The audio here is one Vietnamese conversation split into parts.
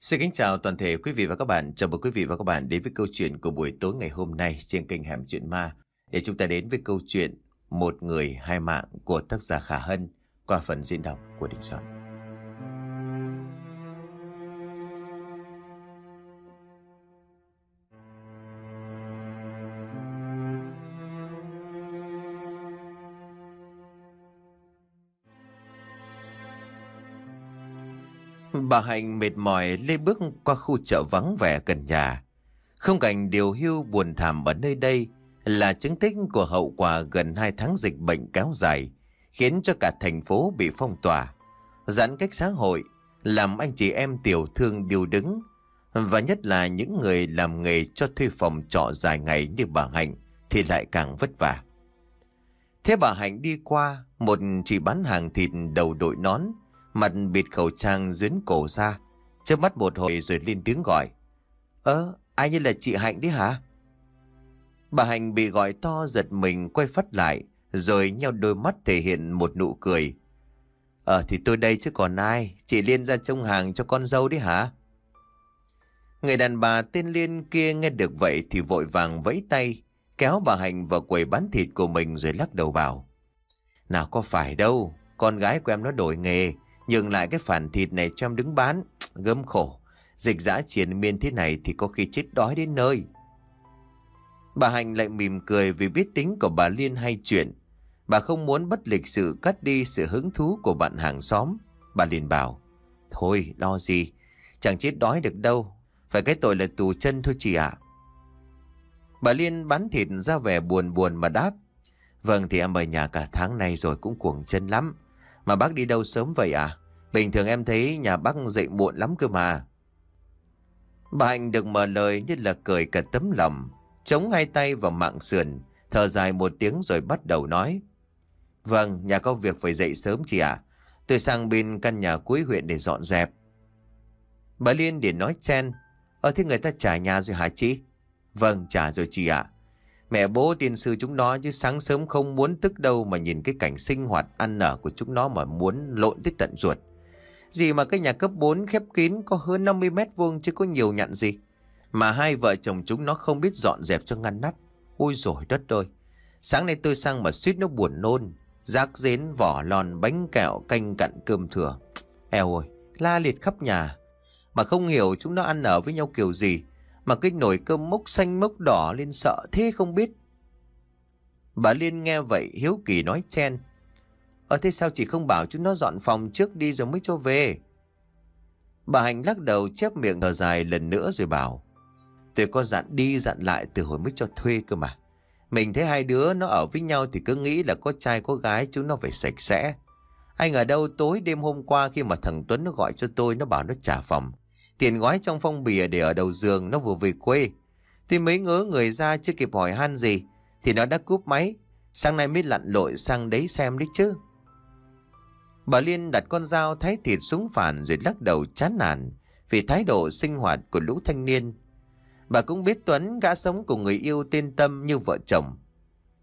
Xin kính chào toàn thể quý vị và các bạn. Chào mừng quý vị và các bạn đến với câu chuyện của buổi tối ngày hôm nay trên kênh Hẻm Chuyện Ma để chúng ta đến với câu chuyện Một Người Hai Mạng của tác giả Khả Hân qua phần diễn đọc của Đình Soạn. Bà Hạnh mệt mỏi lê bước qua khu chợ vắng vẻ gần nhà. Không cảnh điều hưu buồn thảm ở nơi đây là chứng tích của hậu quả gần 2 tháng dịch bệnh kéo dài, khiến cho cả thành phố bị phong tỏa, giãn cách xã hội, làm anh chị em tiểu thương điều đứng, và nhất là những người làm nghề cho thuê phòng trọ dài ngày như bà Hạnh thì lại càng vất vả. Thế bà Hạnh đi qua, một chị bán hàng thịt đầu đội nón, Mặt bịt khẩu trang dính cổ ra Trước mắt một hồi rồi lên tiếng gọi Ơ ai như là chị Hạnh đấy hả Bà Hạnh bị gọi to giật mình quay phát lại Rồi nhau đôi mắt thể hiện một nụ cười Ờ thì tôi đây chứ còn ai Chị Liên ra trông hàng cho con dâu đấy hả Người đàn bà tên Liên kia nghe được vậy Thì vội vàng vẫy tay Kéo bà Hạnh vào quầy bán thịt của mình Rồi lắc đầu bảo Nào có phải đâu Con gái của em nó đổi nghề nhưng lại cái phản thịt này cho em đứng bán Gớm khổ Dịch giã triển miên thế này thì có khi chết đói đến nơi Bà Hạnh lại mỉm cười vì biết tính của bà Liên hay chuyện Bà không muốn bất lịch sự cắt đi sự hứng thú của bạn hàng xóm Bà liền bảo Thôi lo gì Chẳng chết đói được đâu Phải cái tội là tù chân thôi chị ạ Bà Liên bán thịt ra vẻ buồn buồn mà đáp Vâng thì em ở nhà cả tháng nay rồi cũng cuồng chân lắm Mà bác đi đâu sớm vậy à Bình thường em thấy nhà bác dậy muộn lắm cơ mà. Bà Hạnh được mở lời như là cười cả tấm lòng, chống hai tay vào mạng sườn, thở dài một tiếng rồi bắt đầu nói. Vâng, nhà có việc phải dậy sớm chị ạ. Tôi sang bên căn nhà cuối huyện để dọn dẹp. Bà Liên để nói chen. Ờ thế người ta trả nhà rồi hả chị? Vâng, trả rồi chị ạ. Mẹ bố tiên sư chúng nó chứ sáng sớm không muốn tức đâu mà nhìn cái cảnh sinh hoạt ăn ở của chúng nó mà muốn lộn tới tận ruột. Gì mà cái nhà cấp 4 khép kín có hơn 50 mét vuông chứ có nhiều nhặn gì. Mà hai vợ chồng chúng nó không biết dọn dẹp cho ngăn nắp. Ôi rồi đất ơi. Sáng nay tôi sang mà suýt nó buồn nôn. Rác rến vỏ lòn bánh kẹo canh cặn cơm thừa. Eo ơi, la liệt khắp nhà. Mà không hiểu chúng nó ăn ở với nhau kiểu gì. Mà cái nồi cơm mốc xanh mốc đỏ lên sợ thế không biết. Bà Liên nghe vậy hiếu kỳ nói chen. Ở ờ, thế sao chị không bảo chúng nó dọn phòng trước đi rồi mới cho về Bà Hạnh lắc đầu chép miệng thở dài lần nữa rồi bảo Tôi có dặn đi dặn lại từ hồi mới cho thuê cơ mà Mình thấy hai đứa nó ở với nhau thì cứ nghĩ là có trai có gái chúng nó phải sạch sẽ Anh ở đâu tối đêm hôm qua khi mà thằng Tuấn nó gọi cho tôi nó bảo nó trả phòng Tiền gói trong phong bìa để ở đầu giường nó vừa về quê Thì mới ngỡ người ra chưa kịp hỏi han gì Thì nó đã cúp máy Sáng nay mới lặn lội sang đấy xem đấy chứ Bà Liên đặt con dao thái thịt xuống phản rồi lắc đầu chán nản vì thái độ sinh hoạt của lũ thanh niên. Bà cũng biết Tuấn gã sống cùng người yêu tên Tâm như vợ chồng.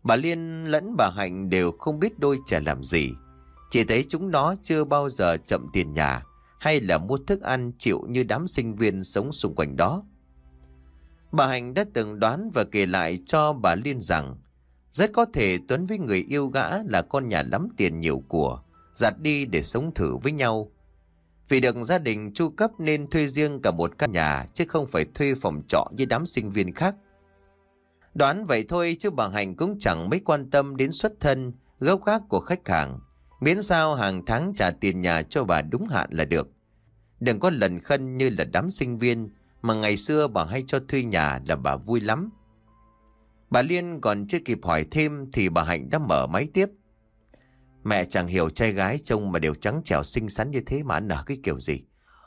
Bà Liên lẫn bà Hạnh đều không biết đôi trẻ làm gì. Chỉ thấy chúng nó chưa bao giờ chậm tiền nhà hay là mua thức ăn chịu như đám sinh viên sống xung quanh đó. Bà Hạnh đã từng đoán và kể lại cho bà Liên rằng rất có thể Tuấn với người yêu gã là con nhà lắm tiền nhiều của giặt đi để sống thử với nhau. Vì được gia đình chu cấp nên thuê riêng cả một căn nhà chứ không phải thuê phòng trọ như đám sinh viên khác. Đoán vậy thôi chứ bà Hành cũng chẳng mấy quan tâm đến xuất thân, gốc gác của khách hàng. Miễn sao hàng tháng trả tiền nhà cho bà đúng hạn là được. Đừng có lần khân như là đám sinh viên mà ngày xưa bà hay cho thuê nhà là bà vui lắm. Bà Liên còn chưa kịp hỏi thêm thì bà Hạnh đã mở máy tiếp. Mẹ chẳng hiểu trai gái trông mà đều trắng trẻo xinh xắn như thế mà nở cái kiểu gì.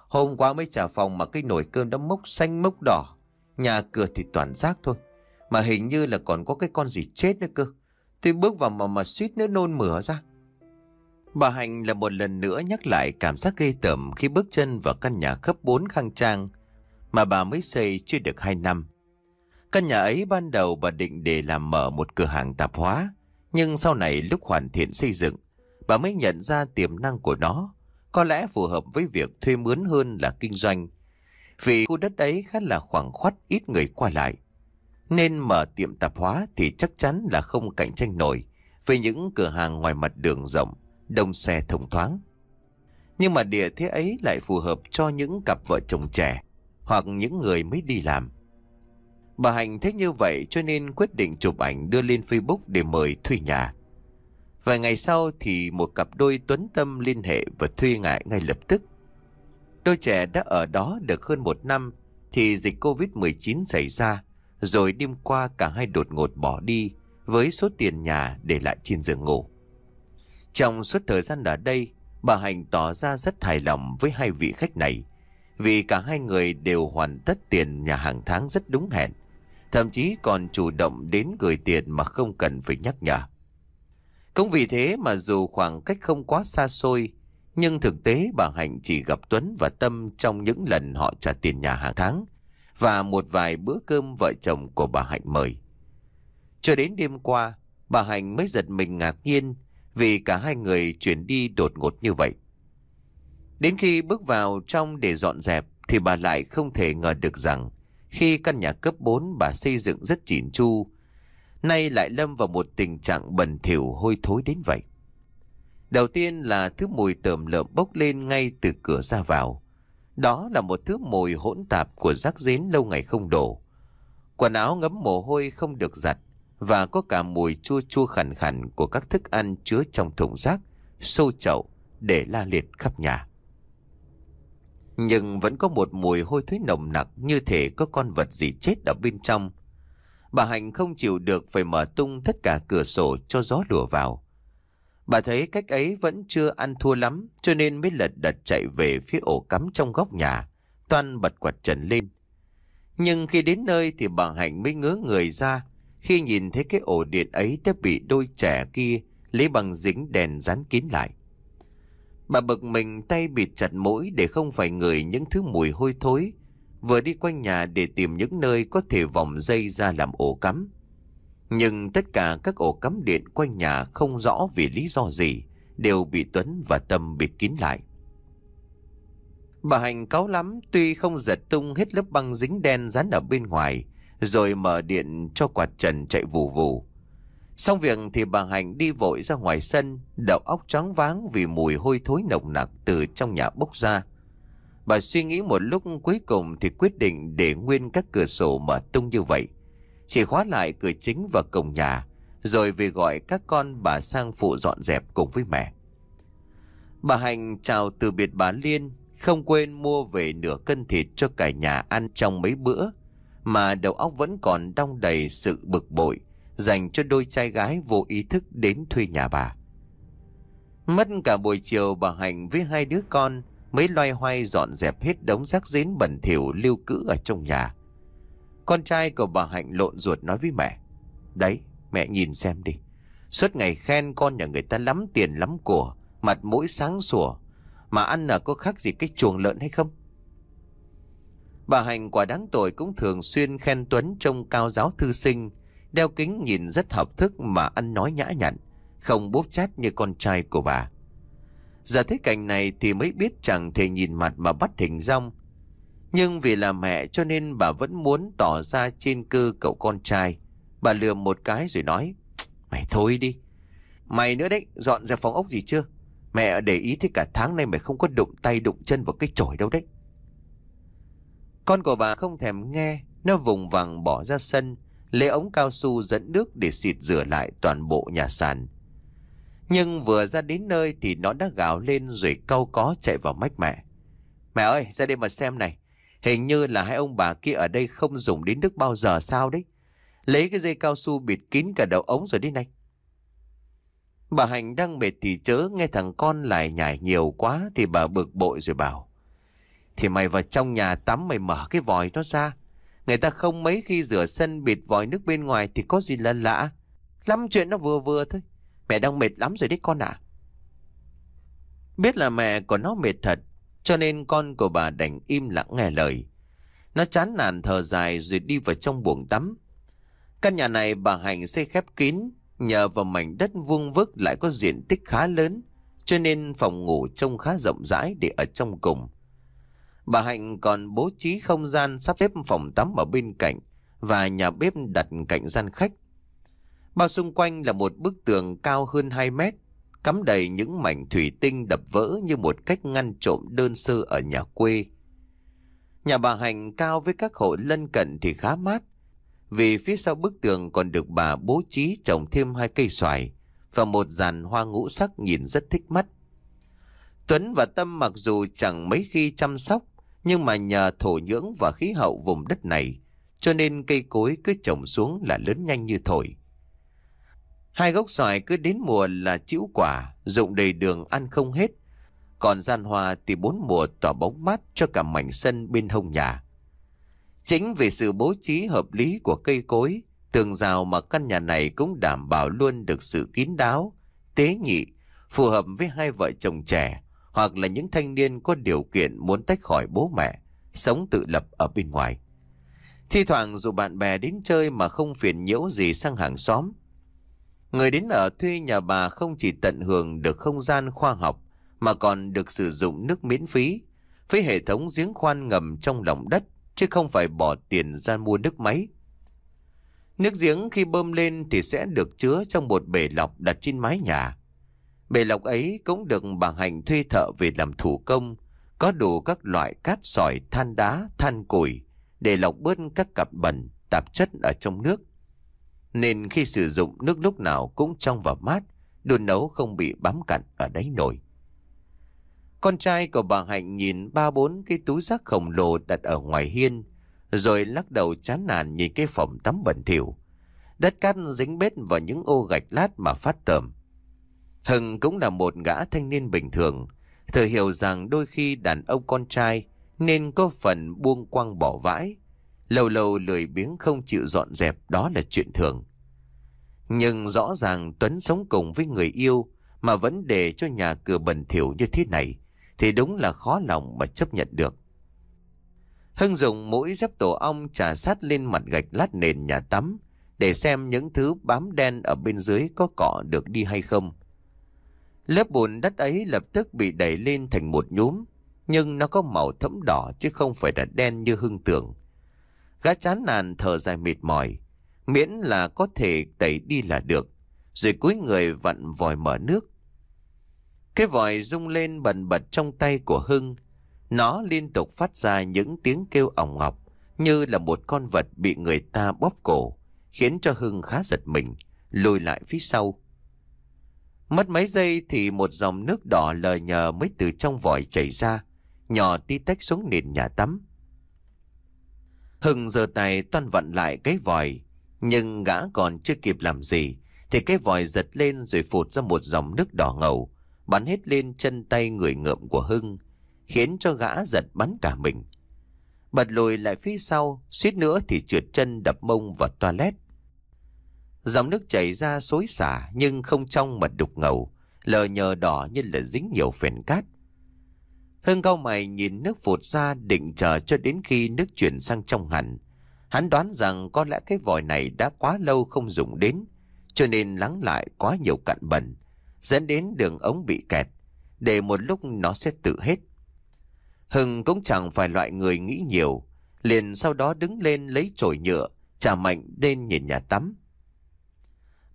Hôm qua mới trả phòng mà cái nồi cơm đã mốc xanh mốc đỏ. Nhà cửa thì toàn rác thôi. Mà hình như là còn có cái con gì chết nữa cơ. Tôi bước vào mà mà suýt nữa nôn mửa ra. Bà Hạnh là một lần nữa nhắc lại cảm giác ghê tởm khi bước chân vào căn nhà khắp bốn khang trang mà bà mới xây chưa được hai năm. Căn nhà ấy ban đầu bà định để làm mở một cửa hàng tạp hóa, nhưng sau này lúc hoàn thiện xây dựng, Bà mới nhận ra tiềm năng của nó Có lẽ phù hợp với việc thuê mướn hơn là kinh doanh Vì khu đất ấy khá là khoảng khoắt ít người qua lại Nên mở tiệm tạp hóa thì chắc chắn là không cạnh tranh nổi Với những cửa hàng ngoài mặt đường rộng Đông xe thông thoáng Nhưng mà địa thế ấy lại phù hợp cho những cặp vợ chồng trẻ Hoặc những người mới đi làm Bà Hạnh thấy như vậy cho nên quyết định chụp ảnh đưa lên Facebook để mời thuê nhà. Vài ngày sau thì một cặp đôi tuấn tâm liên hệ và thuê ngại ngay lập tức. Đôi trẻ đã ở đó được hơn một năm thì dịch Covid-19 xảy ra, rồi đêm qua cả hai đột ngột bỏ đi với số tiền nhà để lại trên giường ngủ. Trong suốt thời gian ở đây, bà Hành tỏ ra rất hài lòng với hai vị khách này vì cả hai người đều hoàn tất tiền nhà hàng tháng rất đúng hẹn. Thậm chí còn chủ động đến gửi tiền mà không cần phải nhắc nhở. Cũng vì thế mà dù khoảng cách không quá xa xôi, nhưng thực tế bà Hạnh chỉ gặp Tuấn và Tâm trong những lần họ trả tiền nhà hàng tháng và một vài bữa cơm vợ chồng của bà Hạnh mời. Cho đến đêm qua, bà Hạnh mới giật mình ngạc nhiên vì cả hai người chuyển đi đột ngột như vậy. Đến khi bước vào trong để dọn dẹp thì bà lại không thể ngờ được rằng khi căn nhà cấp 4 bà xây dựng rất chỉn chu nay lại lâm vào một tình trạng bẩn thỉu hôi thối đến vậy. Đầu tiên là thứ mùi tởm lợm bốc lên ngay từ cửa ra vào. Đó là một thứ mùi hỗn tạp của rác rến lâu ngày không đổ. Quần áo ngấm mồ hôi không được giặt và có cả mùi chua chua khẳn khẳn của các thức ăn chứa trong thùng rác, xô chậu để la liệt khắp nhà. Nhưng vẫn có một mùi hôi thối nồng nặc như thể có con vật gì chết ở bên trong Bà Hạnh không chịu được phải mở tung tất cả cửa sổ cho gió lùa vào. Bà thấy cách ấy vẫn chưa ăn thua lắm cho nên mới lật đật chạy về phía ổ cắm trong góc nhà. Toàn bật quạt trần lên. Nhưng khi đến nơi thì bà Hạnh mới ngứa người ra khi nhìn thấy cái ổ điện ấy đã bị đôi trẻ kia lấy bằng dính đèn dán kín lại. Bà bực mình tay bịt chặt mũi để không phải ngửi những thứ mùi hôi thối vừa đi quanh nhà để tìm những nơi có thể vòng dây ra làm ổ cắm. Nhưng tất cả các ổ cắm điện quanh nhà không rõ vì lý do gì, đều bị Tuấn và Tâm bịt kín lại. Bà Hành cáo lắm, tuy không giật tung hết lớp băng dính đen dán ở bên ngoài, rồi mở điện cho quạt trần chạy vù vù. Xong việc thì bà Hành đi vội ra ngoài sân, đậu óc trắng váng vì mùi hôi thối nồng nặc từ trong nhà bốc ra. Bà suy nghĩ một lúc cuối cùng thì quyết định để nguyên các cửa sổ mở tung như vậy. Chỉ khóa lại cửa chính và cổng nhà, rồi về gọi các con bà sang phụ dọn dẹp cùng với mẹ. Bà Hành chào từ biệt bà Liên, không quên mua về nửa cân thịt cho cả nhà ăn trong mấy bữa, mà đầu óc vẫn còn đong đầy sự bực bội dành cho đôi trai gái vô ý thức đến thuê nhà bà. Mất cả buổi chiều bà Hành với hai đứa con, mới loay hoay dọn dẹp hết đống rác rến bẩn thỉu lưu cữ ở trong nhà. Con trai của bà Hạnh lộn ruột nói với mẹ. Đấy, mẹ nhìn xem đi. Suốt ngày khen con nhà người ta lắm tiền lắm của, mặt mũi sáng sủa. Mà ăn là có khác gì cái chuồng lợn hay không? Bà Hạnh quả đáng tội cũng thường xuyên khen Tuấn trông cao giáo thư sinh, đeo kính nhìn rất học thức mà ăn nói nhã nhặn, không bốp chát như con trai của bà. Giờ thấy cảnh này thì mới biết chẳng thể nhìn mặt mà bắt hình rong. Nhưng vì là mẹ cho nên bà vẫn muốn tỏ ra trên cơ cậu con trai. Bà lừa một cái rồi nói, mày thôi đi. Mày nữa đấy, dọn ra phòng ốc gì chưa? Mẹ để ý thấy cả tháng nay mày không có đụng tay đụng chân vào cái chổi đâu đấy. Con của bà không thèm nghe, nó vùng vằng bỏ ra sân, lấy ống cao su dẫn nước để xịt rửa lại toàn bộ nhà sàn. Nhưng vừa ra đến nơi thì nó đã gào lên rồi cau có chạy vào mách mẹ. Mẹ ơi, ra đây mà xem này. Hình như là hai ông bà kia ở đây không dùng đến nước bao giờ sao đấy. Lấy cái dây cao su bịt kín cả đầu ống rồi đi này. Bà hạnh đang mệt thì chớ nghe thằng con lại nhảy nhiều quá thì bà bực bội rồi bảo. Thì mày vào trong nhà tắm mày mở cái vòi nó ra. Người ta không mấy khi rửa sân bịt vòi nước bên ngoài thì có gì là lạ. Lắm chuyện nó vừa vừa thôi. Mẹ đang mệt lắm rồi đấy con ạ. À. Biết là mẹ của nó mệt thật, cho nên con của bà đành im lặng nghe lời. Nó chán nản thở dài rồi đi vào trong buồng tắm. Căn nhà này bà Hạnh xây khép kín, nhờ vào mảnh đất vuông vức lại có diện tích khá lớn, cho nên phòng ngủ trông khá rộng rãi để ở trong cùng. Bà Hạnh còn bố trí không gian sắp xếp phòng tắm ở bên cạnh và nhà bếp đặt cạnh gian khách. Bao xung quanh là một bức tường cao hơn 2 mét, cắm đầy những mảnh thủy tinh đập vỡ như một cách ngăn trộm đơn sơ ở nhà quê. Nhà bà Hành cao với các hộ lân cận thì khá mát, vì phía sau bức tường còn được bà bố trí trồng thêm hai cây xoài và một dàn hoa ngũ sắc nhìn rất thích mắt. Tuấn và Tâm mặc dù chẳng mấy khi chăm sóc, nhưng mà nhờ thổ nhưỡng và khí hậu vùng đất này, cho nên cây cối cứ trồng xuống là lớn nhanh như thổi. Hai gốc xoài cứ đến mùa là chĩu quả, dụng đầy đường ăn không hết. Còn gian hoa thì bốn mùa tỏa bóng mát cho cả mảnh sân bên hông nhà. Chính vì sự bố trí hợp lý của cây cối, tường rào mà căn nhà này cũng đảm bảo luôn được sự kín đáo, tế nhị, phù hợp với hai vợ chồng trẻ hoặc là những thanh niên có điều kiện muốn tách khỏi bố mẹ, sống tự lập ở bên ngoài. Thi thoảng dù bạn bè đến chơi mà không phiền nhiễu gì sang hàng xóm, Người đến ở thuê nhà bà không chỉ tận hưởng được không gian khoa học mà còn được sử dụng nước miễn phí với hệ thống giếng khoan ngầm trong lòng đất chứ không phải bỏ tiền ra mua nước máy. Nước giếng khi bơm lên thì sẽ được chứa trong một bể lọc đặt trên mái nhà. Bể lọc ấy cũng được bà hành thuê thợ về làm thủ công, có đủ các loại cát sỏi, than đá, than củi để lọc bớt các cặp bẩn, tạp chất ở trong nước. Nên khi sử dụng nước lúc nào cũng trong và mát Đồ nấu không bị bám cặn ở đáy nồi Con trai của bà Hạnh nhìn ba bốn cái túi rác khổng lồ đặt ở ngoài hiên Rồi lắc đầu chán nản nhìn cái phòng tắm bẩn thỉu Đất cát dính bết vào những ô gạch lát mà phát tởm Hưng cũng là một gã thanh niên bình thường Thừa hiểu rằng đôi khi đàn ông con trai Nên có phần buông quăng bỏ vãi Lâu lâu lười biếng không chịu dọn dẹp đó là chuyện thường. Nhưng rõ ràng Tuấn sống cùng với người yêu mà vẫn để cho nhà cửa bẩn thỉu như thế này thì đúng là khó lòng mà chấp nhận được. Hưng dùng mũi dép tổ ong trà sát lên mặt gạch lát nền nhà tắm để xem những thứ bám đen ở bên dưới có cọ được đi hay không. Lớp bùn đất ấy lập tức bị đẩy lên thành một nhúm, nhưng nó có màu thẫm đỏ chứ không phải là đen như hưng tưởng. Gã chán nản thở dài mệt mỏi. Miễn là có thể tẩy đi là được. Rồi cuối người vặn vòi mở nước. Cái vòi rung lên bần bật trong tay của Hưng. Nó liên tục phát ra những tiếng kêu ỏng ngọc như là một con vật bị người ta bóp cổ, khiến cho Hưng khá giật mình, lùi lại phía sau. Mất mấy giây thì một dòng nước đỏ lờ nhờ mới từ trong vòi chảy ra, nhỏ tí tách xuống nền nhà tắm. Hưng giờ tay toan vặn lại cái vòi. Nhưng gã còn chưa kịp làm gì. Thì cái vòi giật lên rồi phụt ra một dòng nước đỏ ngầu. Bắn hết lên chân tay người ngợm của Hưng. Khiến cho gã giật bắn cả mình. Bật lùi lại phía sau. Suýt nữa thì trượt chân đập mông vào toilet. Dòng nước chảy ra xối xả nhưng không trong mà đục ngầu, lờ nhờ đỏ như là dính nhiều phèn cát. Hưng cao mày nhìn nước phụt ra định chờ cho đến khi nước chuyển sang trong hẳn. Hắn đoán rằng có lẽ cái vòi này đã quá lâu không dùng đến, cho nên lắng lại quá nhiều cặn bẩn, dẫn đến đường ống bị kẹt, để một lúc nó sẽ tự hết. Hưng cũng chẳng phải loại người nghĩ nhiều, liền sau đó đứng lên lấy chổi nhựa, trả mạnh lên nhìn nhà tắm.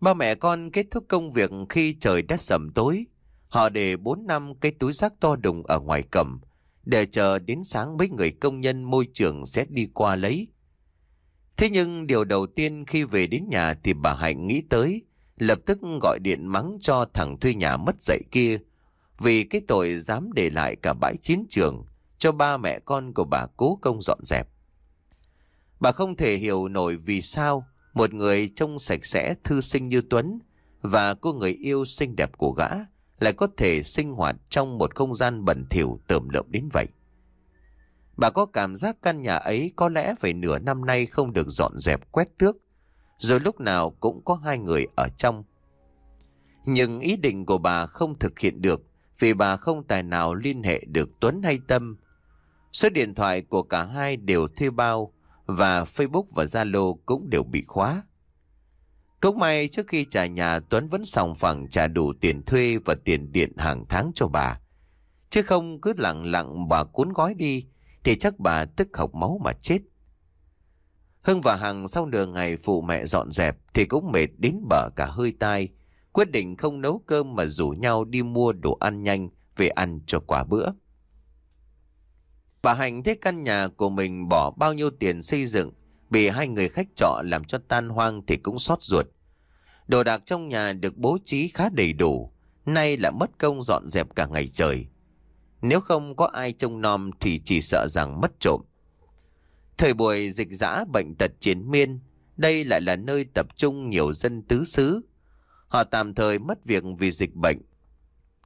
Ba mẹ con kết thúc công việc khi trời đã sầm tối, Họ để 4 năm cái túi rác to đùng ở ngoài cầm, để chờ đến sáng mấy người công nhân môi trường sẽ đi qua lấy. Thế nhưng điều đầu tiên khi về đến nhà thì bà Hạnh nghĩ tới, lập tức gọi điện mắng cho thằng thuê nhà mất dạy kia, vì cái tội dám để lại cả bãi chiến trường cho ba mẹ con của bà cố công dọn dẹp. Bà không thể hiểu nổi vì sao một người trông sạch sẽ thư sinh như Tuấn và cô người yêu xinh đẹp của gã lại có thể sinh hoạt trong một không gian bẩn thỉu tởm lợm đến vậy. Bà có cảm giác căn nhà ấy có lẽ phải nửa năm nay không được dọn dẹp quét tước, rồi lúc nào cũng có hai người ở trong. Nhưng ý định của bà không thực hiện được vì bà không tài nào liên hệ được Tuấn hay Tâm. Số điện thoại của cả hai đều thuê bao và Facebook và Zalo cũng đều bị khóa. Cũng may trước khi trả nhà Tuấn vẫn sòng phẳng trả đủ tiền thuê và tiền điện hàng tháng cho bà. Chứ không cứ lặng lặng bà cuốn gói đi thì chắc bà tức học máu mà chết. Hưng và Hằng sau nửa ngày phụ mẹ dọn dẹp thì cũng mệt đến bờ cả hơi tai. Quyết định không nấu cơm mà rủ nhau đi mua đồ ăn nhanh về ăn cho quả bữa. Bà Hạnh thấy căn nhà của mình bỏ bao nhiêu tiền xây dựng Bị hai người khách trọ làm cho tan hoang thì cũng xót ruột. Đồ đạc trong nhà được bố trí khá đầy đủ, nay là mất công dọn dẹp cả ngày trời. Nếu không có ai trông nom thì chỉ sợ rằng mất trộm. Thời buổi dịch dã bệnh tật chiến miên, đây lại là nơi tập trung nhiều dân tứ xứ. Họ tạm thời mất việc vì dịch bệnh.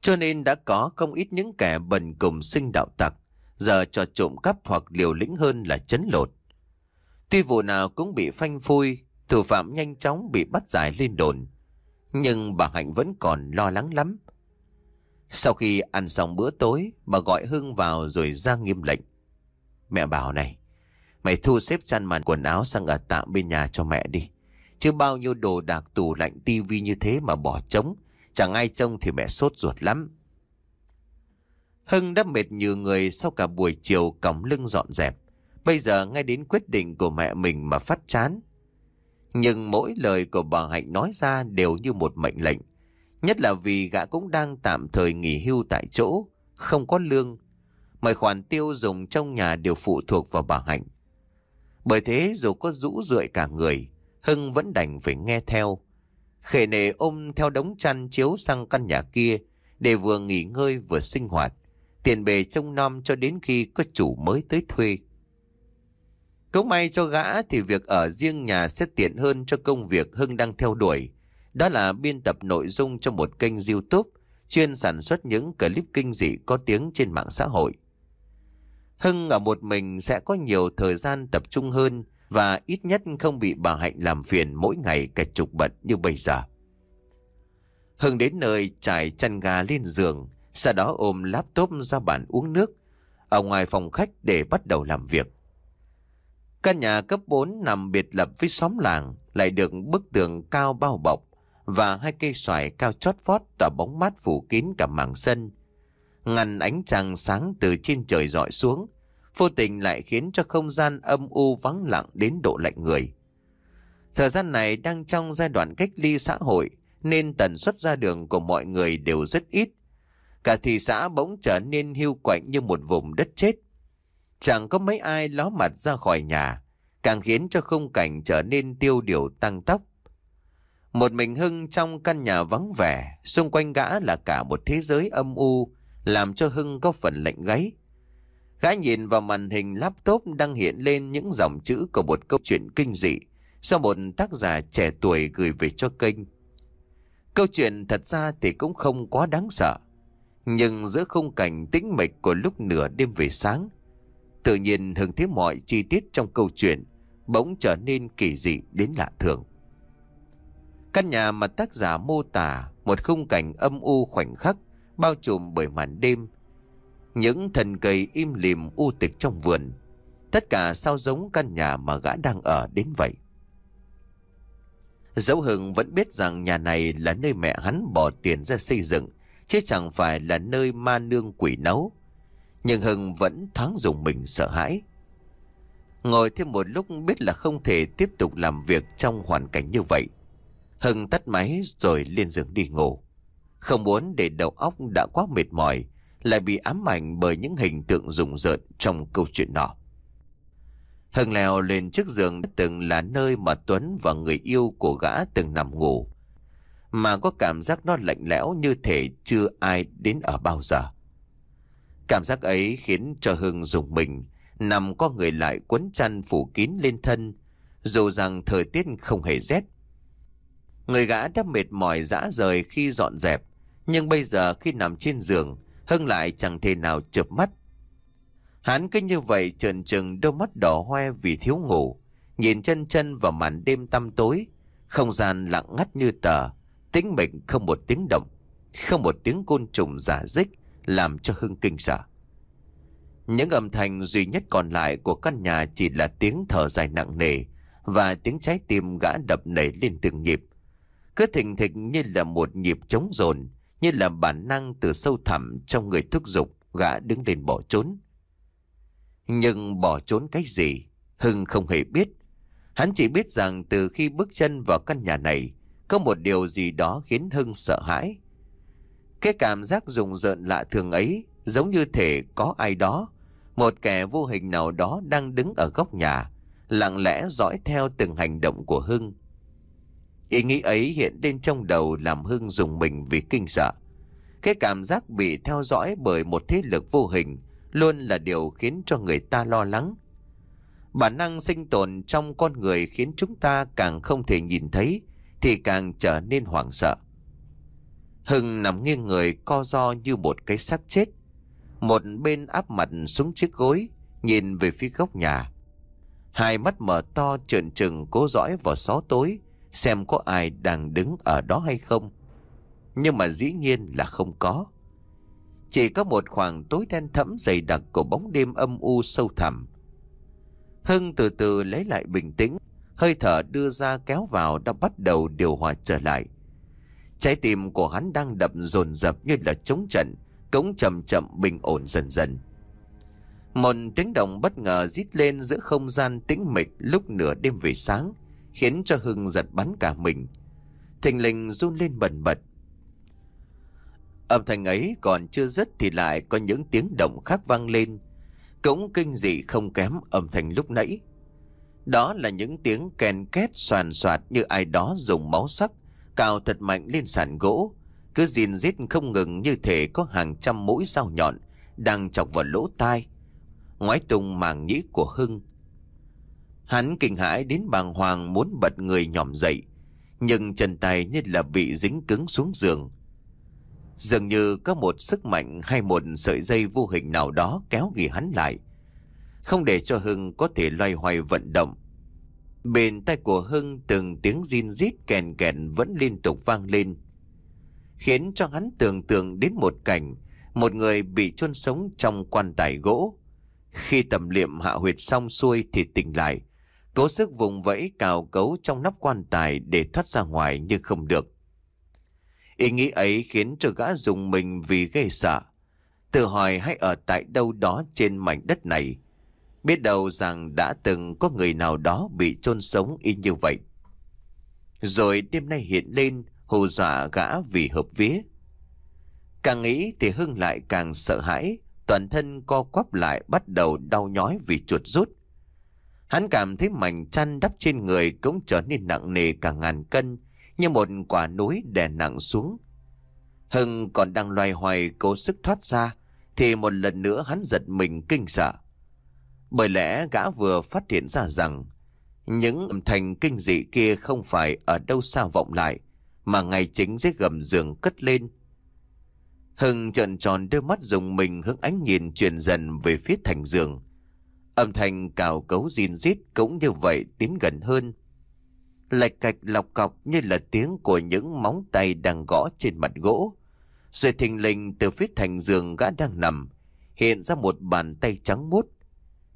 Cho nên đã có không ít những kẻ bần cùng sinh đạo tặc, giờ cho trộm cắp hoặc liều lĩnh hơn là chấn lột. Tuy vụ nào cũng bị phanh phui, thủ phạm nhanh chóng bị bắt giải lên đồn. Nhưng bà Hạnh vẫn còn lo lắng lắm. Sau khi ăn xong bữa tối, bà gọi Hưng vào rồi ra nghiêm lệnh. Mẹ bảo này, mày thu xếp chăn màn quần áo sang ở tạm bên nhà cho mẹ đi. Chứ bao nhiêu đồ đạc tủ lạnh tivi như thế mà bỏ trống, chẳng ai trông thì mẹ sốt ruột lắm. Hưng đã mệt như người sau cả buổi chiều còng lưng dọn dẹp. Bây giờ ngay đến quyết định của mẹ mình mà phát chán. Nhưng mỗi lời của bà Hạnh nói ra đều như một mệnh lệnh. Nhất là vì gã cũng đang tạm thời nghỉ hưu tại chỗ, không có lương. Mọi khoản tiêu dùng trong nhà đều phụ thuộc vào bà Hạnh. Bởi thế dù có rũ rượi cả người, Hưng vẫn đành phải nghe theo. Khể nề ôm theo đống chăn chiếu sang căn nhà kia để vừa nghỉ ngơi vừa sinh hoạt. Tiền bề trông nom cho đến khi có chủ mới tới thuê. Cũng may cho gã thì việc ở riêng nhà sẽ tiện hơn cho công việc Hưng đang theo đuổi. Đó là biên tập nội dung cho một kênh Youtube chuyên sản xuất những clip kinh dị có tiếng trên mạng xã hội. Hưng ở một mình sẽ có nhiều thời gian tập trung hơn và ít nhất không bị bà Hạnh làm phiền mỗi ngày cả chục bận như bây giờ. Hưng đến nơi trải chăn gà lên giường, sau đó ôm laptop ra bàn uống nước, ở ngoài phòng khách để bắt đầu làm việc. Căn nhà cấp 4 nằm biệt lập với xóm làng, lại được bức tường cao bao bọc và hai cây xoài cao chót vót tỏa bóng mát phủ kín cả mảng sân. Ngàn ánh trăng sáng từ trên trời rọi xuống, vô tình lại khiến cho không gian âm u vắng lặng đến độ lạnh người. Thời gian này đang trong giai đoạn cách ly xã hội nên tần suất ra đường của mọi người đều rất ít. Cả thị xã bỗng trở nên hưu quạnh như một vùng đất chết. Chẳng có mấy ai ló mặt ra khỏi nhà, càng khiến cho khung cảnh trở nên tiêu điều tăng tốc. Một mình Hưng trong căn nhà vắng vẻ, xung quanh gã là cả một thế giới âm u, làm cho Hưng có phần lạnh gáy. Gã nhìn vào màn hình laptop đang hiện lên những dòng chữ của một câu chuyện kinh dị do một tác giả trẻ tuổi gửi về cho kênh. Câu chuyện thật ra thì cũng không quá đáng sợ. Nhưng giữa khung cảnh tĩnh mịch của lúc nửa đêm về sáng, Tự nhiên Hưng thấy mọi chi tiết trong câu chuyện bỗng trở nên kỳ dị đến lạ thường. Căn nhà mà tác giả mô tả một khung cảnh âm u khoảnh khắc bao trùm bởi màn đêm. Những thần cây im lìm u tịch trong vườn. Tất cả sao giống căn nhà mà gã đang ở đến vậy. Dẫu hừng vẫn biết rằng nhà này là nơi mẹ hắn bỏ tiền ra xây dựng, chứ chẳng phải là nơi ma nương quỷ nấu. Nhưng Hưng vẫn thoáng dùng mình sợ hãi Ngồi thêm một lúc biết là không thể tiếp tục làm việc trong hoàn cảnh như vậy Hưng tắt máy rồi lên giường đi ngủ Không muốn để đầu óc đã quá mệt mỏi Lại bị ám ảnh bởi những hình tượng rùng rợn trong câu chuyện nọ Hưng leo lên chiếc giường từng là nơi mà Tuấn và người yêu của gã từng nằm ngủ Mà có cảm giác nó lạnh lẽo như thể chưa ai đến ở bao giờ Cảm giác ấy khiến cho Hưng dùng mình, nằm có người lại quấn chăn phủ kín lên thân, dù rằng thời tiết không hề rét. Người gã đã mệt mỏi dã rời khi dọn dẹp, nhưng bây giờ khi nằm trên giường, Hưng lại chẳng thể nào chợp mắt. Hắn cứ như vậy trần trừng đôi mắt đỏ hoe vì thiếu ngủ, nhìn chân chân vào màn đêm tăm tối, không gian lặng ngắt như tờ, tĩnh mịch không một tiếng động, không một tiếng côn trùng giả dích, làm cho Hưng kinh sợ. Những âm thanh duy nhất còn lại của căn nhà chỉ là tiếng thở dài nặng nề và tiếng trái tim gã đập nảy lên từng nhịp. Cứ thình thịch như là một nhịp trống rồn, như là bản năng từ sâu thẳm trong người thúc giục gã đứng lên bỏ trốn. Nhưng bỏ trốn cái gì, Hưng không hề biết. Hắn chỉ biết rằng từ khi bước chân vào căn nhà này, có một điều gì đó khiến Hưng sợ hãi. Cái cảm giác rùng rợn lạ thường ấy giống như thể có ai đó, một kẻ vô hình nào đó đang đứng ở góc nhà, lặng lẽ dõi theo từng hành động của Hưng. Ý nghĩ ấy hiện lên trong đầu làm Hưng dùng mình vì kinh sợ. Cái cảm giác bị theo dõi bởi một thế lực vô hình luôn là điều khiến cho người ta lo lắng. Bản năng sinh tồn trong con người khiến chúng ta càng không thể nhìn thấy thì càng trở nên hoảng sợ. Hưng nằm nghiêng người co do như một cái xác chết. Một bên áp mặt xuống chiếc gối, nhìn về phía góc nhà. Hai mắt mở to trợn trừng cố dõi vào xó tối, xem có ai đang đứng ở đó hay không. Nhưng mà dĩ nhiên là không có. Chỉ có một khoảng tối đen thẫm dày đặc của bóng đêm âm u sâu thẳm. Hưng từ từ lấy lại bình tĩnh, hơi thở đưa ra kéo vào đã bắt đầu điều hòa trở lại. Trái tim của hắn đang đập dồn dập như là chống trận, cống chậm chậm bình ổn dần dần. Một tiếng động bất ngờ rít lên giữa không gian tĩnh mịch lúc nửa đêm về sáng, khiến cho Hưng giật bắn cả mình. Thình lình run lên bần bật. Âm thanh ấy còn chưa dứt thì lại có những tiếng động khác vang lên, cũng kinh dị không kém âm thanh lúc nãy. Đó là những tiếng kèn két soàn soạt như ai đó dùng máu sắc cào thật mạnh lên sàn gỗ, cứ gìn rít không ngừng như thể có hàng trăm mũi dao nhọn đang chọc vào lỗ tai, ngoái tung màng nhĩ của Hưng. Hắn kinh hãi đến bàng hoàng muốn bật người nhòm dậy, nhưng chân tay như là bị dính cứng xuống giường. Dường như có một sức mạnh hay một sợi dây vô hình nào đó kéo ghi hắn lại. Không để cho Hưng có thể loay hoay vận động Bên tay của Hưng từng tiếng zin rít kèn kèn vẫn liên tục vang lên. Khiến cho hắn tưởng tượng đến một cảnh, một người bị chôn sống trong quan tài gỗ. Khi tầm liệm hạ huyệt xong xuôi thì tỉnh lại, cố sức vùng vẫy cào cấu trong nắp quan tài để thoát ra ngoài nhưng không được. Ý nghĩ ấy khiến cho gã dùng mình vì ghê sợ. Tự hỏi hay ở tại đâu đó trên mảnh đất này, Biết đâu rằng đã từng có người nào đó bị chôn sống y như vậy. Rồi đêm nay hiện lên hù dọa gã vì hợp vía. Càng nghĩ thì Hưng lại càng sợ hãi, toàn thân co quắp lại bắt đầu đau nhói vì chuột rút. Hắn cảm thấy mảnh chăn đắp trên người cũng trở nên nặng nề cả ngàn cân, như một quả núi đè nặng xuống. Hưng còn đang loay hoay cố sức thoát ra, thì một lần nữa hắn giật mình kinh sợ. Bởi lẽ gã vừa phát hiện ra rằng những âm thanh kinh dị kia không phải ở đâu xa vọng lại mà ngay chính dưới gầm giường cất lên. Hưng trợn tròn đôi mắt dùng mình hướng ánh nhìn truyền dần về phía thành giường. Âm thanh cào cấu rin rít cũng như vậy tiến gần hơn. Lạch cạch lọc cọc như là tiếng của những móng tay đang gõ trên mặt gỗ. Rồi thình lình từ phía thành giường gã đang nằm, hiện ra một bàn tay trắng mốt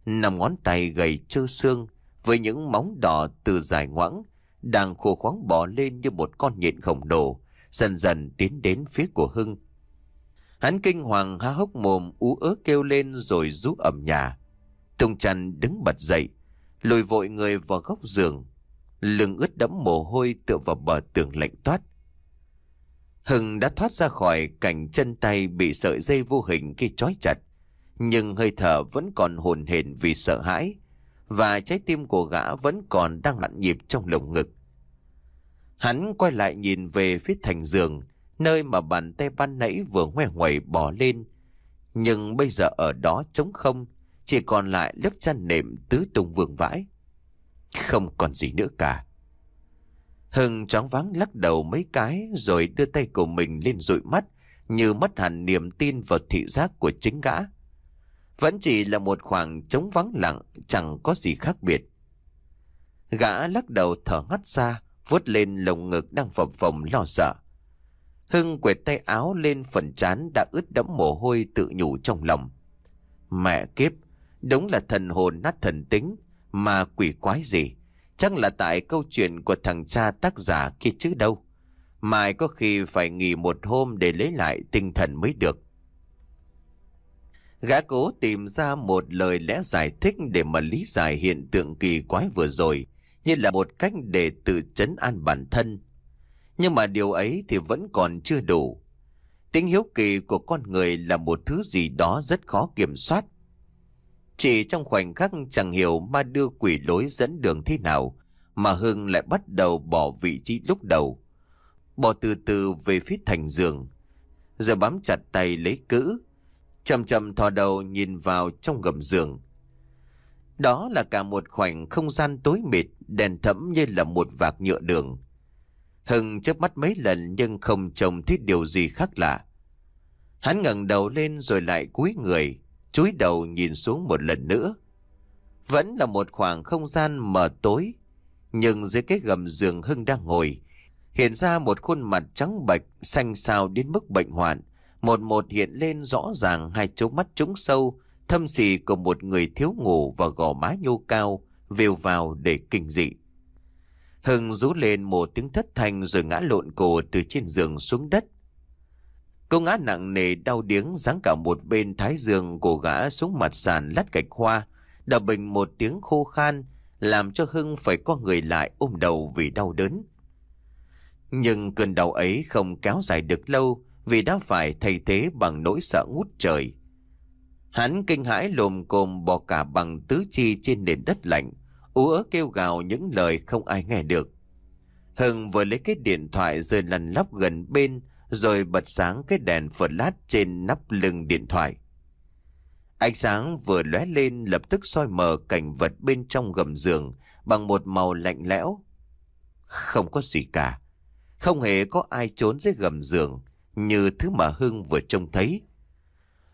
nằm ngón tay gầy trơ xương với những móng đỏ từ dài ngoãng, đang khô khoáng bò lên như một con nhện khổng lồ, dần dần tiến đến phía của Hưng. Hắn kinh hoàng há hốc mồm ú ớ kêu lên rồi rú ẩm nhà. Tùng Trần đứng bật dậy, lùi vội người vào góc giường, lưng ướt đẫm mồ hôi tựa vào bờ tường lạnh toát. Hưng đã thoát ra khỏi cảnh chân tay bị sợi dây vô hình kia trói chặt, nhưng hơi thở vẫn còn hồn hển vì sợ hãi, và trái tim của gã vẫn còn đang lặn nhịp trong lồng ngực. Hắn quay lại nhìn về phía thành giường, nơi mà bàn tay ban nãy vừa ngoe ngoẩy bỏ lên. Nhưng bây giờ ở đó trống không, chỉ còn lại lớp chăn nệm tứ tung vương vãi. Không còn gì nữa cả. Hưng choáng váng lắc đầu mấy cái rồi đưa tay của mình lên dụi mắt, như mất hẳn niềm tin vào thị giác của chính gã. Vẫn chỉ là một khoảng trống vắng lặng Chẳng có gì khác biệt Gã lắc đầu thở ngắt ra vuốt lên lồng ngực đang phập phồng lo sợ Hưng quệt tay áo lên phần trán đã ướt đẫm mồ hôi tự nhủ trong lòng Mẹ kiếp Đúng là thần hồn nát thần tính Mà quỷ quái gì Chắc là tại câu chuyện của thằng cha tác giả kia chứ đâu Mai có khi phải nghỉ một hôm để lấy lại tinh thần mới được Gã cố tìm ra một lời lẽ giải thích để mà lý giải hiện tượng kỳ quái vừa rồi, như là một cách để tự chấn an bản thân. Nhưng mà điều ấy thì vẫn còn chưa đủ. Tính hiếu kỳ của con người là một thứ gì đó rất khó kiểm soát. Chỉ trong khoảnh khắc chẳng hiểu ma đưa quỷ lối dẫn đường thế nào, mà Hưng lại bắt đầu bỏ vị trí lúc đầu. Bỏ từ từ về phía thành giường, giờ bám chặt tay lấy cữ, chậm chậm thò đầu nhìn vào trong gầm giường. Đó là cả một khoảnh không gian tối mịt, đèn thẫm như là một vạc nhựa đường. Hưng chớp mắt mấy lần nhưng không trông thấy điều gì khác lạ. Hắn ngẩng đầu lên rồi lại cúi người, chúi đầu nhìn xuống một lần nữa. Vẫn là một khoảng không gian mờ tối, nhưng dưới cái gầm giường Hưng đang ngồi, hiện ra một khuôn mặt trắng bệch, xanh xao đến mức bệnh hoạn, một một hiện lên rõ ràng hai chấu mắt trúng sâu, thâm xì của một người thiếu ngủ và gò má nhô cao, vèo vào để kinh dị. Hưng rú lên một tiếng thất thanh rồi ngã lộn cổ từ trên giường xuống đất. Cô ngã nặng nề đau điếng giáng cả một bên thái giường của gã xuống mặt sàn lát gạch hoa, đập bình một tiếng khô khan, làm cho Hưng phải co người lại ôm đầu vì đau đớn. Nhưng cơn đau ấy không kéo dài được lâu, vì đã phải thay thế bằng nỗi sợ ngút trời. Hắn kinh hãi lồm cồm bò cả bằng tứ chi trên nền đất lạnh, ú ớ kêu gào những lời không ai nghe được. Hưng vừa lấy cái điện thoại rơi lăn lóc gần bên, rồi bật sáng cái đèn flash trên nắp lưng điện thoại. Ánh sáng vừa lóe lên lập tức soi mờ cảnh vật bên trong gầm giường bằng một màu lạnh lẽo. Không có gì cả. Không hề có ai trốn dưới gầm giường như thứ mà Hưng vừa trông thấy.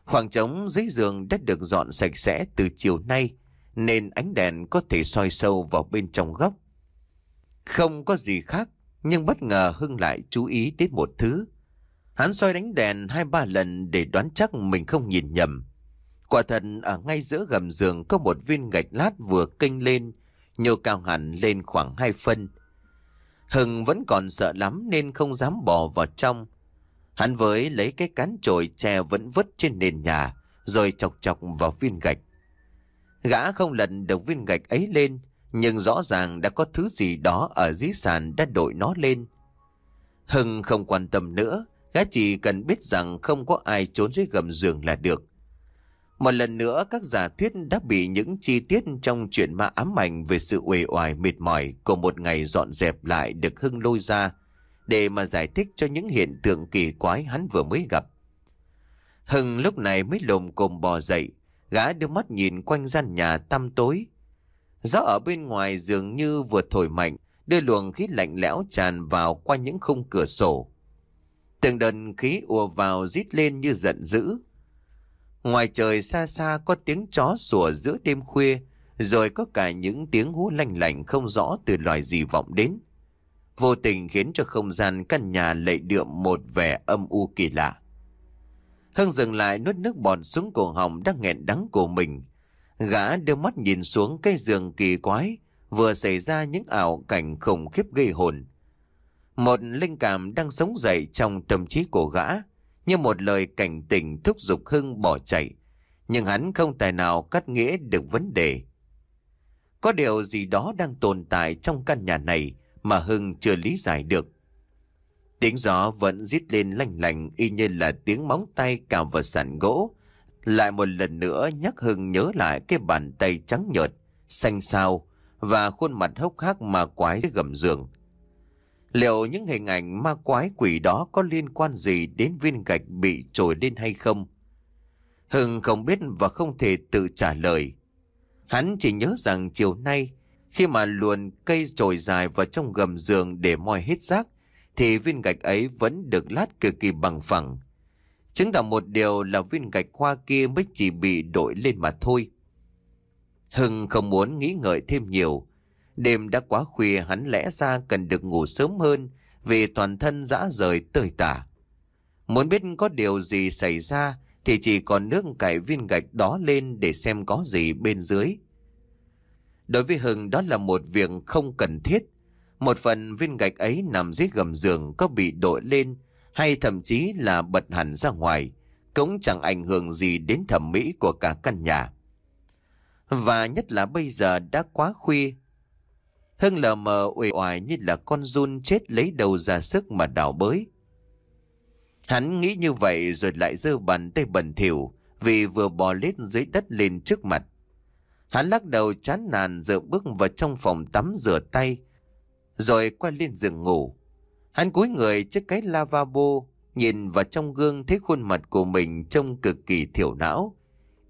Khoảng trống dưới giường đã được dọn sạch sẽ từ chiều nay, nên ánh đèn có thể soi sâu vào bên trong góc. Không có gì khác, nhưng bất ngờ Hưng lại chú ý đến một thứ. Hắn soi đánh đèn hai ba lần để đoán chắc mình không nhìn nhầm. Quả thật ở ngay giữa gầm giường có một viên gạch lát vừa kênh lên, nhô cao hẳn lên khoảng hai phân. Hưng vẫn còn sợ lắm nên không dám bỏ vào trong, Hắn với lấy cái cán chổi tre vẫn vứt trên nền nhà, rồi chọc chọc vào viên gạch. Gã không lần được viên gạch ấy lên, nhưng rõ ràng đã có thứ gì đó ở dưới sàn đã đội nó lên. Hưng không quan tâm nữa, gã chỉ cần biết rằng không có ai trốn dưới gầm giường là được. Một lần nữa các giả thuyết đã bị những chi tiết trong chuyện ma ám ảnh về sự uể oải mệt mỏi của một ngày dọn dẹp lại được Hưng lôi ra để mà giải thích cho những hiện tượng kỳ quái hắn vừa mới gặp. Hưng lúc này mới lồm cồm bò dậy, gã đưa mắt nhìn quanh gian nhà tăm tối. Gió ở bên ngoài dường như vừa thổi mạnh, đưa luồng khí lạnh lẽo tràn vào qua những khung cửa sổ. Từng đợt khí ùa vào rít lên như giận dữ. Ngoài trời xa xa có tiếng chó sủa giữa đêm khuya, rồi có cả những tiếng hú lanh lảnh không rõ từ loài gì vọng đến vô tình khiến cho không gian căn nhà lệ đượm một vẻ âm u kỳ lạ. Hưng dừng lại nuốt nước bọt xuống cổ họng đang nghẹn đắng của mình. Gã đưa mắt nhìn xuống cái giường kỳ quái, vừa xảy ra những ảo cảnh khủng khiếp gây hồn. Một linh cảm đang sống dậy trong tâm trí của gã, như một lời cảnh tỉnh thúc giục Hưng bỏ chạy. Nhưng hắn không tài nào cắt nghĩa được vấn đề. Có điều gì đó đang tồn tại trong căn nhà này, mà Hưng chưa lý giải được. Tiếng gió vẫn rít lên lanh lành y như là tiếng móng tay cào vào sàn gỗ. Lại một lần nữa nhắc Hưng nhớ lại cái bàn tay trắng nhợt, xanh xao và khuôn mặt hốc hác mà quái dưới gầm giường. Liệu những hình ảnh ma quái quỷ đó có liên quan gì đến viên gạch bị trồi lên hay không? Hưng không biết và không thể tự trả lời. Hắn chỉ nhớ rằng chiều nay khi mà luồn cây trồi dài vào trong gầm giường để moi hết rác, thì viên gạch ấy vẫn được lát cực kỳ bằng phẳng. Chứng tỏ một điều là viên gạch hoa kia mới chỉ bị đổi lên mà thôi. Hưng không muốn nghĩ ngợi thêm nhiều. Đêm đã quá khuya hắn lẽ ra cần được ngủ sớm hơn vì toàn thân dã rời tơi tả. Muốn biết có điều gì xảy ra thì chỉ còn nước cải viên gạch đó lên để xem có gì bên dưới. Đối với Hưng đó là một việc không cần thiết. Một phần viên gạch ấy nằm dưới gầm giường có bị đội lên hay thậm chí là bật hẳn ra ngoài, cũng chẳng ảnh hưởng gì đến thẩm mỹ của cả căn nhà. Và nhất là bây giờ đã quá khuya. Hưng lờ mờ uể oải như là con run chết lấy đầu ra sức mà đào bới. Hắn nghĩ như vậy rồi lại giơ bàn tay bẩn thỉu vì vừa bò lết dưới đất lên trước mặt. Hắn lắc đầu chán nàn dựa bước vào trong phòng tắm rửa tay, rồi quay lên giường ngủ. Hắn cúi người trước cái lavabo, nhìn vào trong gương thấy khuôn mặt của mình trông cực kỳ thiểu não,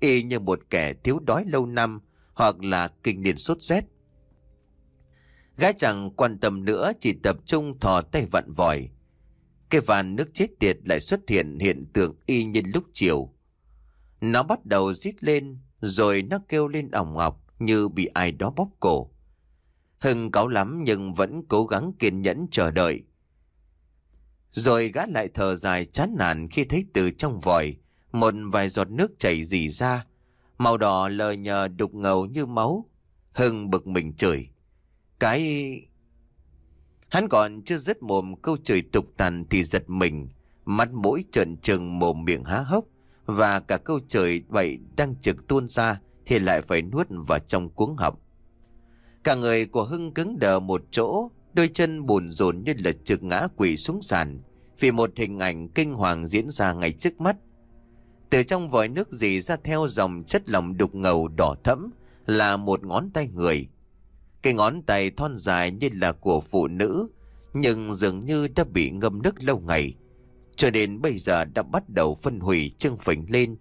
y như một kẻ thiếu đói lâu năm hoặc là kinh niên sốt rét. Gái chẳng quan tâm nữa chỉ tập trung thò tay vặn vòi. Cái vàn nước chết tiệt lại xuất hiện hiện tượng y như lúc chiều. Nó bắt đầu rít lên, rồi nó kêu lên ỏng ngọc như bị ai đó bóp cổ. Hưng cáu lắm nhưng vẫn cố gắng kiên nhẫn chờ đợi. Rồi gã lại thở dài chán nản khi thấy từ trong vòi một vài giọt nước chảy rỉ ra, màu đỏ lờ nhờ đục ngầu như máu. Hưng bực mình chửi. Cái... Hắn còn chưa dứt mồm câu chửi tục tàn thì giật mình, mắt mũi trợn trừng mồm miệng há hốc và cả câu trời bậy đang trực tuôn ra thì lại phải nuốt vào trong cuống họng. Cả người của Hưng cứng đờ một chỗ, đôi chân bùn rồn như lật trực ngã quỷ xuống sàn vì một hình ảnh kinh hoàng diễn ra ngay trước mắt. Từ trong vòi nước dì ra theo dòng chất lỏng đục ngầu đỏ thẫm là một ngón tay người. Cái ngón tay thon dài như là của phụ nữ, nhưng dường như đã bị ngâm nước lâu ngày cho đến bây giờ đã bắt đầu phân hủy trương phình lên.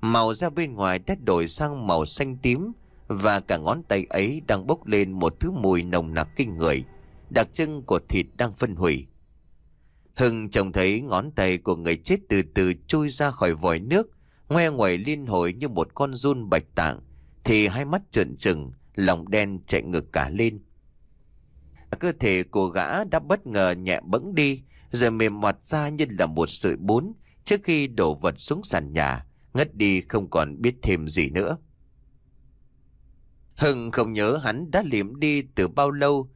Màu ra bên ngoài đã đổi sang màu xanh tím và cả ngón tay ấy đang bốc lên một thứ mùi nồng nặc kinh người, đặc trưng của thịt đang phân hủy. Hưng trông thấy ngón tay của người chết từ từ trôi ra khỏi vòi nước, ngoe ngoài liên hồi như một con run bạch tạng, thì hai mắt trợn trừng, lòng đen chạy ngược cả lên. Cơ thể của gã đã bất ngờ nhẹ bẫng đi, rồi mềm mọt ra như là một sợi bún trước khi đổ vật xuống sàn nhà, ngất đi không còn biết thêm gì nữa. Hưng không nhớ hắn đã liệm đi từ bao lâu,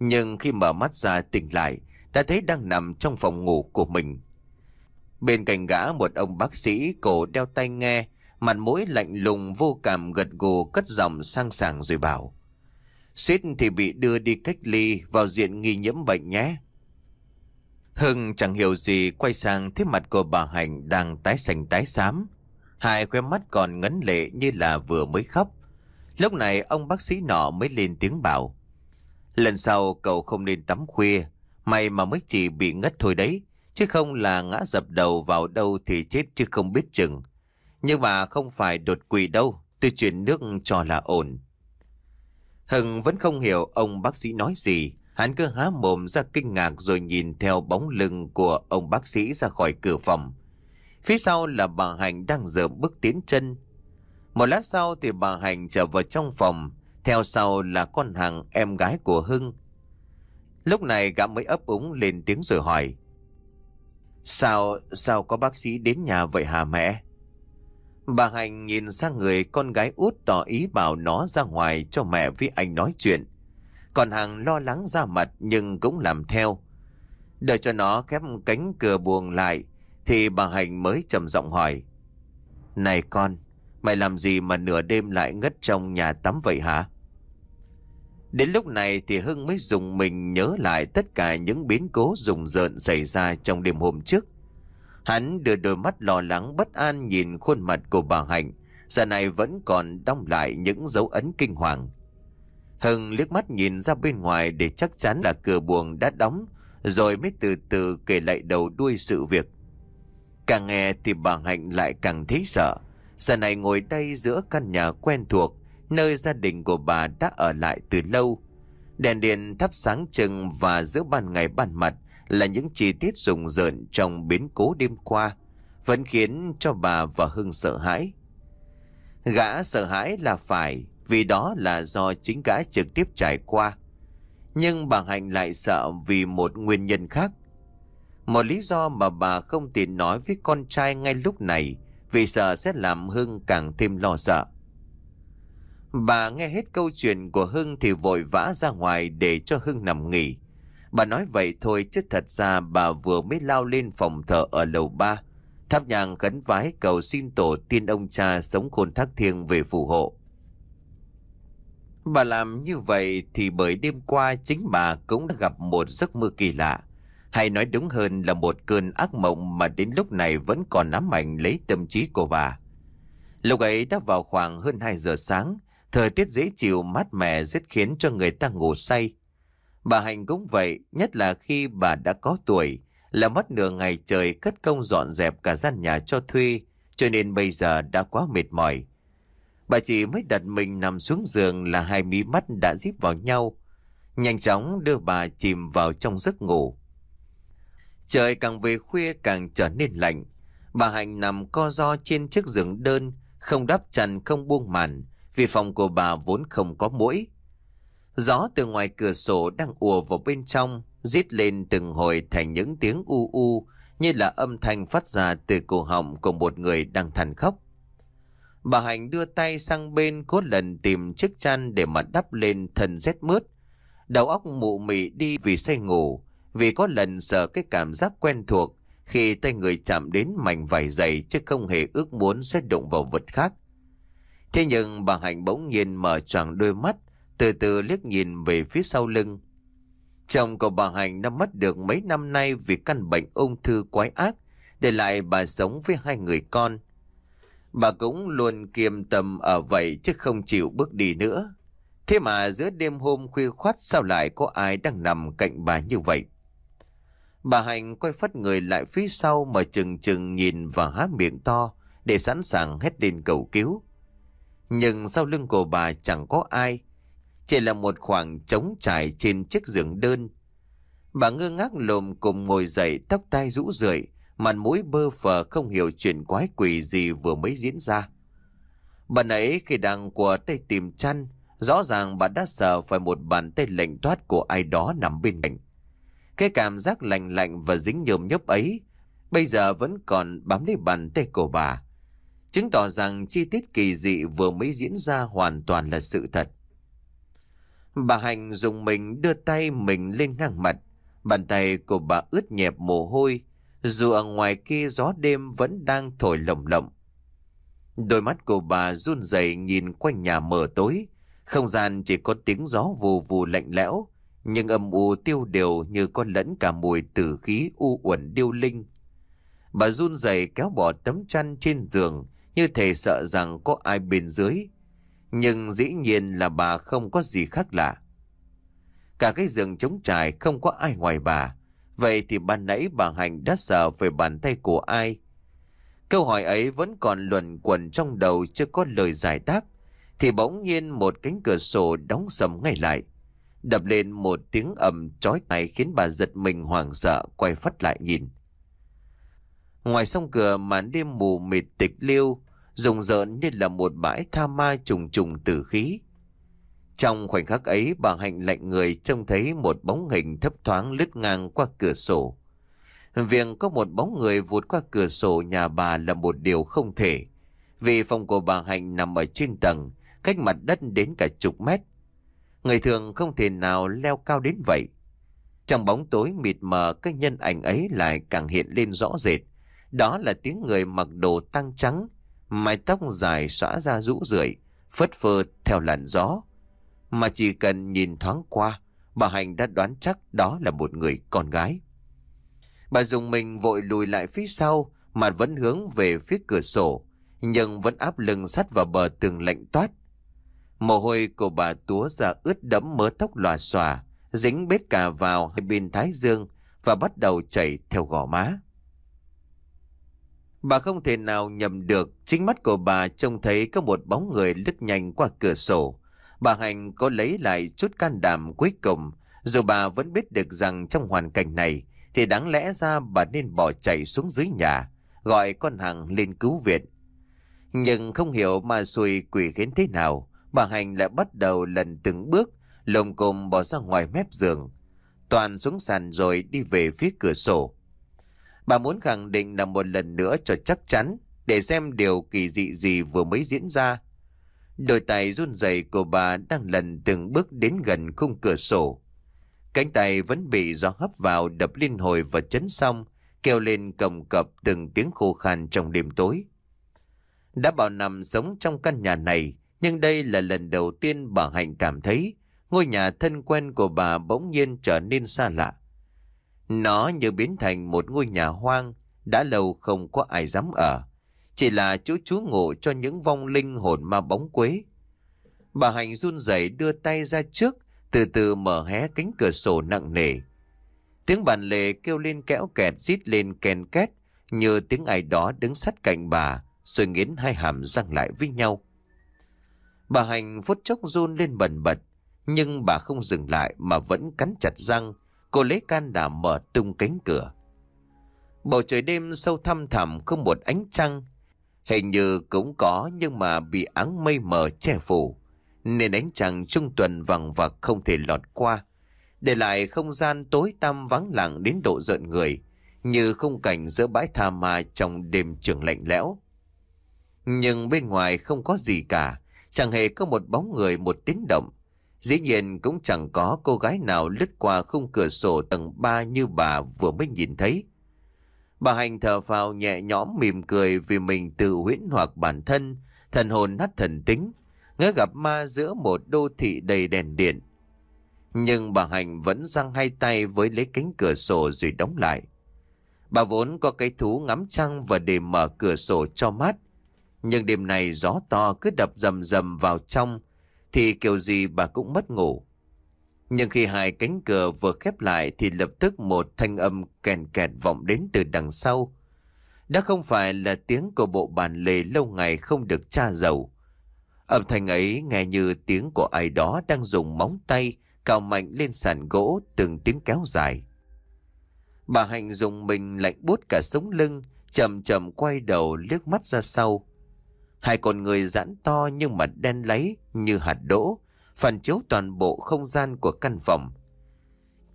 nhưng khi mở mắt ra tỉnh lại, ta thấy đang nằm trong phòng ngủ của mình. Bên cạnh gã một ông bác sĩ cổ đeo tai nghe, mặt mũi lạnh lùng vô cảm gật gù cất giọng sang sàng rồi bảo. Suýt thì bị đưa đi cách ly vào diện nghi nhiễm bệnh nhé. Hưng chẳng hiểu gì quay sang thấy mặt của bà Hành đang tái xanh tái xám. Hai khóe mắt còn ngấn lệ như là vừa mới khóc. Lúc này ông bác sĩ nọ mới lên tiếng bảo. Lần sau cậu không nên tắm khuya, may mà mới chỉ bị ngất thôi đấy. Chứ không là ngã dập đầu vào đâu thì chết chứ không biết chừng. Nhưng mà không phải đột quỵ đâu, tôi chuyển nước cho là ổn. Hưng vẫn không hiểu ông bác sĩ nói gì. Hắn cứ há mồm ra kinh ngạc rồi nhìn theo bóng lưng của ông bác sĩ ra khỏi cửa phòng. Phía sau là bà Hành đang dợm bước tiến chân. Một lát sau thì bà Hành trở vào trong phòng, theo sau là con hàng em gái của Hưng. Lúc này gã mới ấp úng lên tiếng rồi hỏi. Sao, sao có bác sĩ đến nhà vậy hả mẹ? Bà Hành nhìn sang người con gái út tỏ ý bảo nó ra ngoài cho mẹ với anh nói chuyện. Còn hàng lo lắng ra mặt nhưng cũng làm theo. Đợi cho nó khép cánh cửa buồng lại thì bà Hạnh mới trầm giọng hỏi. Này con, mày làm gì mà nửa đêm lại ngất trong nhà tắm vậy hả? Đến lúc này thì Hưng mới dùng mình nhớ lại tất cả những biến cố rùng rợn xảy ra trong đêm hôm trước. Hắn đưa đôi mắt lo lắng bất an nhìn khuôn mặt của bà Hạnh, giờ này vẫn còn đong lại những dấu ấn kinh hoàng. Hưng liếc mắt nhìn ra bên ngoài để chắc chắn là cửa buồng đã đóng, rồi mới từ từ kể lại đầu đuôi sự việc. Càng nghe thì bà Hạnh lại càng thấy sợ. Giờ này ngồi đây giữa căn nhà quen thuộc, nơi gia đình của bà đã ở lại từ lâu. Đèn điện thắp sáng chừng và giữa ban ngày ban mặt là những chi tiết rùng rợn trong biến cố đêm qua, vẫn khiến cho bà và Hưng sợ hãi. Gã sợ hãi là phải, vì đó là do chính gã trực tiếp trải qua. Nhưng bà Hạnh lại sợ vì một nguyên nhân khác. Một lý do mà bà không tiện nói với con trai ngay lúc này vì sợ sẽ làm Hưng càng thêm lo sợ. Bà nghe hết câu chuyện của Hưng thì vội vã ra ngoài để cho Hưng nằm nghỉ. Bà nói vậy thôi chứ thật ra bà vừa mới lao lên phòng thờ ở lầu ba. thắp nhang gấn vái cầu xin tổ tiên ông cha sống khôn thác thiêng về phù hộ. Bà làm như vậy thì bởi đêm qua chính bà cũng đã gặp một giấc mơ kỳ lạ. Hay nói đúng hơn là một cơn ác mộng mà đến lúc này vẫn còn nắm ảnh lấy tâm trí của bà. Lúc ấy đã vào khoảng hơn 2 giờ sáng, thời tiết dễ chịu mát mẻ rất khiến cho người ta ngủ say. Bà Hành cũng vậy, nhất là khi bà đã có tuổi, là mất nửa ngày trời cất công dọn dẹp cả gian nhà cho thuê, cho nên bây giờ đã quá mệt mỏi. Bà chị mới đặt mình nằm xuống giường là hai mí mắt đã díp vào nhau. Nhanh chóng đưa bà chìm vào trong giấc ngủ. Trời càng về khuya càng trở nên lạnh. Bà Hạnh nằm co ro trên chiếc giường đơn, không đắp chăn không buông màn, vì phòng của bà vốn không có mũi. Gió từ ngoài cửa sổ đang ùa vào bên trong, rít lên từng hồi thành những tiếng u u, như là âm thanh phát ra từ cổ họng của một người đang than khóc. Bà Hạnh đưa tay sang bên cố lần tìm chiếc chăn để mà đắp lên thân rét mướt. Đầu óc mụ mị đi vì say ngủ, vì có lần sợ cái cảm giác quen thuộc khi tay người chạm đến mảnh vải dày chứ không hề ước muốn sẽ đụng vào vật khác. Thế nhưng bà Hạnh bỗng nhiên mở choàng đôi mắt, từ từ liếc nhìn về phía sau lưng. Chồng của bà Hạnh đã mất được mấy năm nay vì căn bệnh ung thư quái ác, để lại bà sống với hai người con. Bà cũng luôn kiềm tầm ở vậy chứ không chịu bước đi nữa. Thế mà giữa đêm hôm khuya khoát sao lại có ai đang nằm cạnh bà như vậy? Bà Hạnh quay phất người lại phía sau mà chừng chừng nhìn và há miệng to để sẵn sàng hét lên cầu cứu. Nhưng sau lưng của bà chẳng có ai, chỉ là một khoảng trống trải trên chiếc giường đơn. Bà ngơ ngác lồm cùng ngồi dậy tóc tai rũ rượi, mặt mũi bơ phờ không hiểu chuyện quái quỷ gì vừa mới diễn ra. Bà ấy khi đang của tay tìm chăn, rõ ràng bà đã sợ phải một bàn tay lạnh toát của ai đó nằm bên cạnh. Cái cảm giác lạnh lạnh và dính nhôm nhấp ấy, bây giờ vẫn còn bám lấy bàn tay của bà. Chứng tỏ rằng chi tiết kỳ dị vừa mới diễn ra hoàn toàn là sự thật. Bà Hành dùng mình đưa tay mình lên ngang mặt. Bàn tay của bà ướt nhẹp mồ hôi, dù ở ngoài kia gió đêm vẫn đang thổi lồng lộng. Đôi mắt của bà run rẩy nhìn quanh nhà mờ tối. Không gian chỉ có tiếng gió vù vù lạnh lẽo. Nhưng âm u tiêu đều như có lẫn cả mùi tử khí u uẩn điêu linh. Bà run rẩy kéo bỏ tấm chăn trên giường như thể sợ rằng có ai bên dưới. Nhưng dĩ nhiên là bà không có gì khác lạ. Cả cái giường trống trải không có ai ngoài bà. Vậy thì ban nãy bà Hành đã sợ về bàn tay của ai? Câu hỏi ấy vẫn còn luẩn quẩn trong đầu chưa có lời giải đáp. Thì bỗng nhiên một cánh cửa sổ đóng sầm ngay lại. Đập lên một tiếng ầm chói tai khiến bà giật mình hoảng sợ quay phắt lại nhìn. Ngoài sông cửa màn đêm mù mịt tịch liêu, rùng rợn như là một bãi tha ma trùng trùng tử khí. Trong khoảnh khắc ấy bà Hạnh lạnh người trông thấy một bóng hình thấp thoáng lướt ngang qua cửa sổ. Việc có một bóng người vụt qua cửa sổ nhà bà là một điều không thể. Vì phòng của bà Hạnh nằm ở trên tầng, cách mặt đất đến cả chục mét. Người thường không thể nào leo cao đến vậy. Trong bóng tối mịt mờ cái nhân ảnh ấy lại càng hiện lên rõ rệt. Đó là tiếng người mặc đồ tăng trắng, mái tóc dài xõa ra rũ rượi, phất phơ theo làn gió. Mà chỉ cần nhìn thoáng qua Bà hành đã đoán chắc đó là một người con gái Bà dùng mình vội lùi lại phía sau Mà vẫn hướng về phía cửa sổ Nhưng vẫn áp lưng sắt vào bờ tường lạnh toát Mồ hôi của bà túa ra ướt đẫm mớ tóc lòa xòa Dính bết cả vào hai bên thái dương Và bắt đầu chảy theo gò má Bà không thể nào nhầm được Chính mắt của bà trông thấy có một bóng người lướt nhanh qua cửa sổ Bà Hành có lấy lại chút can đảm cuối cùng, dù bà vẫn biết được rằng trong hoàn cảnh này thì đáng lẽ ra bà nên bỏ chạy xuống dưới nhà, gọi con hàng lên cứu viện. Nhưng không hiểu mà xui quỷ khiến thế nào, bà Hành lại bắt đầu lần từng bước, lồng cồm bỏ ra ngoài mép giường. Toàn xuống sàn rồi đi về phía cửa sổ. Bà muốn khẳng định là một lần nữa cho chắc chắn để xem điều kỳ dị gì vừa mới diễn ra Đôi tay run rẩy của bà đang lần từng bước đến gần khung cửa sổ. Cánh tay vẫn bị gió hấp vào đập liên hồi và chấn xong, kêu lên cầm cập từng tiếng khô khan trong đêm tối. Đã bao năm sống trong căn nhà này, nhưng đây là lần đầu tiên bà Hạnh cảm thấy ngôi nhà thân quen của bà bỗng nhiên trở nên xa lạ. Nó như biến thành một ngôi nhà hoang, đã lâu không có ai dám ở. Chỉ là chú chú ngủ cho những vong linh hồn ma bóng quế. Bà Hạnh run rẩy đưa tay ra trước, từ từ mở hé cánh cửa sổ nặng nề. Tiếng bàn lề kêu lên kéo kẹt rít lên kèn két như tiếng ai đó đứng sát cạnh bà rồi nghiến hai hàm răng lại với nhau. Bà Hành phút chốc run lên bần bật nhưng bà không dừng lại mà vẫn cắn chặt răng cô lấy can đảm mở tung cánh cửa. Bầu trời đêm sâu thăm thẳm không một ánh trăng Hình như cũng có nhưng mà bị áng mây mờ che phủ Nên ánh trăng trung tuần vằng vặc không thể lọt qua Để lại không gian tối tăm vắng lặng đến độ giận người Như không cảnh giữa bãi tha ma trong đêm trường lạnh lẽo Nhưng bên ngoài không có gì cả Chẳng hề có một bóng người một tiếng động Dĩ nhiên cũng chẳng có cô gái nào lướt qua khung cửa sổ tầng 3 như bà vừa mới nhìn thấy Bà Hành thở phào nhẹ nhõm mỉm cười vì mình tự huyễn hoặc bản thân, thần hồn nát thần tính, ngỡ gặp ma giữa một đô thị đầy đèn điện. Nhưng bà Hành vẫn răng hai tay với lấy cánh cửa sổ rồi đóng lại. Bà vốn có cái thú ngắm trăng và để mở cửa sổ cho mát. Nhưng đêm này gió to cứ đập rầm rầm vào trong, thì kiểu gì bà cũng mất ngủ. Nhưng khi hai cánh cửa vừa khép lại thì lập tức một thanh âm kèn kẹt vọng đến từ đằng sau. Đã không phải là tiếng của bộ bàn lề lâu ngày không được tra dầu. Âm thanh ấy nghe như tiếng của ai đó đang dùng móng tay cào mạnh lên sàn gỗ từng tiếng kéo dài. Bà Hạnh dùng mình lạnh buốt cả sống lưng, chậm chậm quay đầu liếc mắt ra sau. Hai con người giãn to nhưng mặt đen lấy như hạt đỗ, phản chiếu toàn bộ không gian của căn phòng.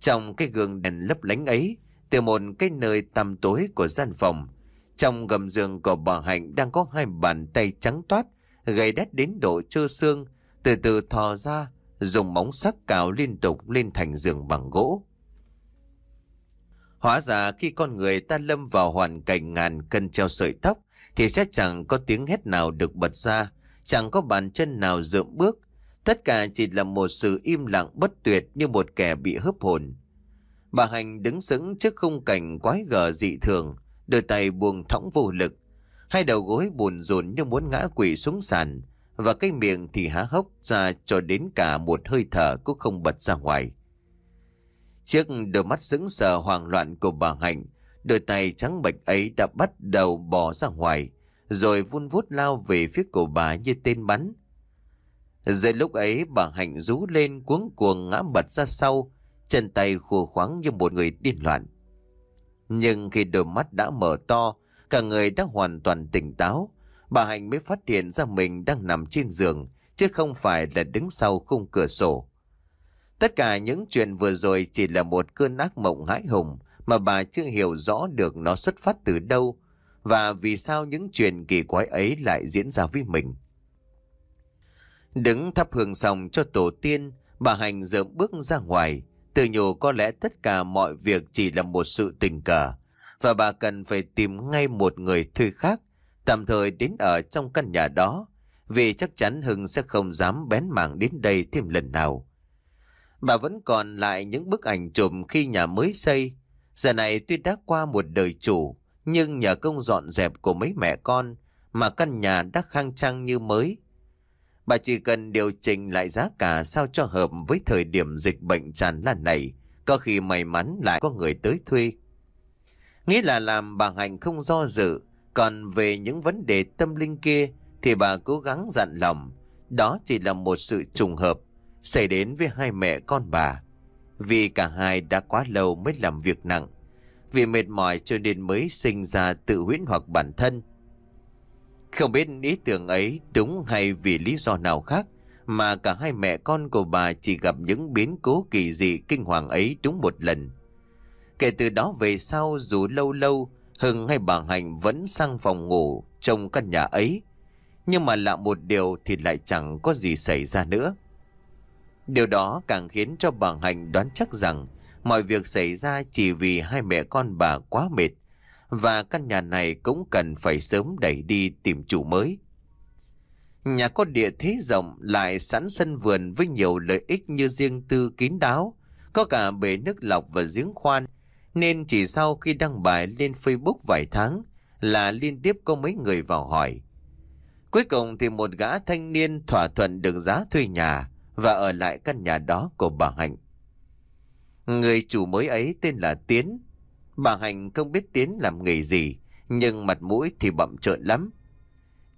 Trong cái gương đèn lấp lánh ấy, từ một cái nơi tăm tối của gian phòng, trong gầm giường của bà Hạnh đang có hai bàn tay trắng toát, gầy đét đến độ trơ xương, từ từ thò ra, dùng móng sắc cào liên tục lên thành giường bằng gỗ. Hóa ra khi con người ta lâm vào hoàn cảnh ngàn cân treo sợi tóc, thì sẽ chẳng có tiếng hét nào được bật ra, chẳng có bàn chân nào dượm bước, Tất cả chỉ là một sự im lặng bất tuyệt như một kẻ bị hấp hồn. Bà Hành đứng sững trước khung cảnh quái gở dị thường, đôi tay buông thõng vô lực. Hai đầu gối buồn rộn như muốn ngã quỵ xuống sàn, và cái miệng thì há hốc ra cho đến cả một hơi thở cũng không bật ra ngoài. Trước đôi mắt sững sờ hoang loạn của bà Hạnh, đôi tay trắng bệch ấy đã bắt đầu bò ra ngoài, rồi vun vút lao về phía cổ bà như tên bắn, Giờ lúc ấy bà Hạnh rú lên cuống cuồng ngã bật ra sau, chân tay khua khoáng như một người điên loạn. Nhưng khi đôi mắt đã mở to, cả người đã hoàn toàn tỉnh táo, bà Hạnh mới phát hiện ra mình đang nằm trên giường, chứ không phải là đứng sau khung cửa sổ. Tất cả những chuyện vừa rồi chỉ là một cơn ác mộng hãi hùng mà bà chưa hiểu rõ được nó xuất phát từ đâu và vì sao những chuyện kỳ quái ấy lại diễn ra với mình. Đứng thắp hương xong cho tổ tiên, bà Hành dợm bước ra ngoài. Tự nhủ có lẽ tất cả mọi việc chỉ là một sự tình cờ. Và bà cần phải tìm ngay một người thư khác, tạm thời đến ở trong căn nhà đó. Vì chắc chắn Hưng sẽ không dám bén mảng đến đây thêm lần nào. Bà vẫn còn lại những bức ảnh chụp khi nhà mới xây. Giờ này tuy đã qua một đời chủ, nhưng nhờ công dọn dẹp của mấy mẹ con mà căn nhà đã khang trang như mới. Bà chỉ cần điều chỉnh lại giá cả sao cho hợp với thời điểm dịch bệnh tràn lan này, có khi may mắn lại có người tới thuê. Nghĩa là làm bà Hành không do dự, còn về những vấn đề tâm linh kia thì bà cố gắng dặn lòng. Đó chỉ là một sự trùng hợp xảy đến với hai mẹ con bà. Vì cả hai đã quá lâu mới làm việc nặng. Vì mệt mỏi cho nên mới sinh ra tự huyễn hoặc bản thân không biết ý tưởng ấy đúng hay vì lý do nào khác mà cả hai mẹ con của bà chỉ gặp những biến cố kỳ dị kinh hoàng ấy đúng một lần. Kể từ đó về sau dù lâu lâu Hưng hay bà Hạnh vẫn sang phòng ngủ trong căn nhà ấy. Nhưng mà lạ một điều thì lại chẳng có gì xảy ra nữa. Điều đó càng khiến cho bà Hạnh đoán chắc rằng mọi việc xảy ra chỉ vì hai mẹ con bà quá mệt và căn nhà này cũng cần phải sớm đẩy đi tìm chủ mới. Nhà có địa thế rộng lại sẵn sân vườn với nhiều lợi ích như riêng tư kín đáo, có cả bể nước lọc và giếng khoan, nên chỉ sau khi đăng bài lên Facebook vài tháng là liên tiếp có mấy người vào hỏi. Cuối cùng thì một gã thanh niên thỏa thuận được giá thuê nhà và ở lại căn nhà đó của bà Hạnh. Người chủ mới ấy tên là Tiến, Bà Hành không biết Tiến làm nghề gì, nhưng mặt mũi thì bậm trợn lắm.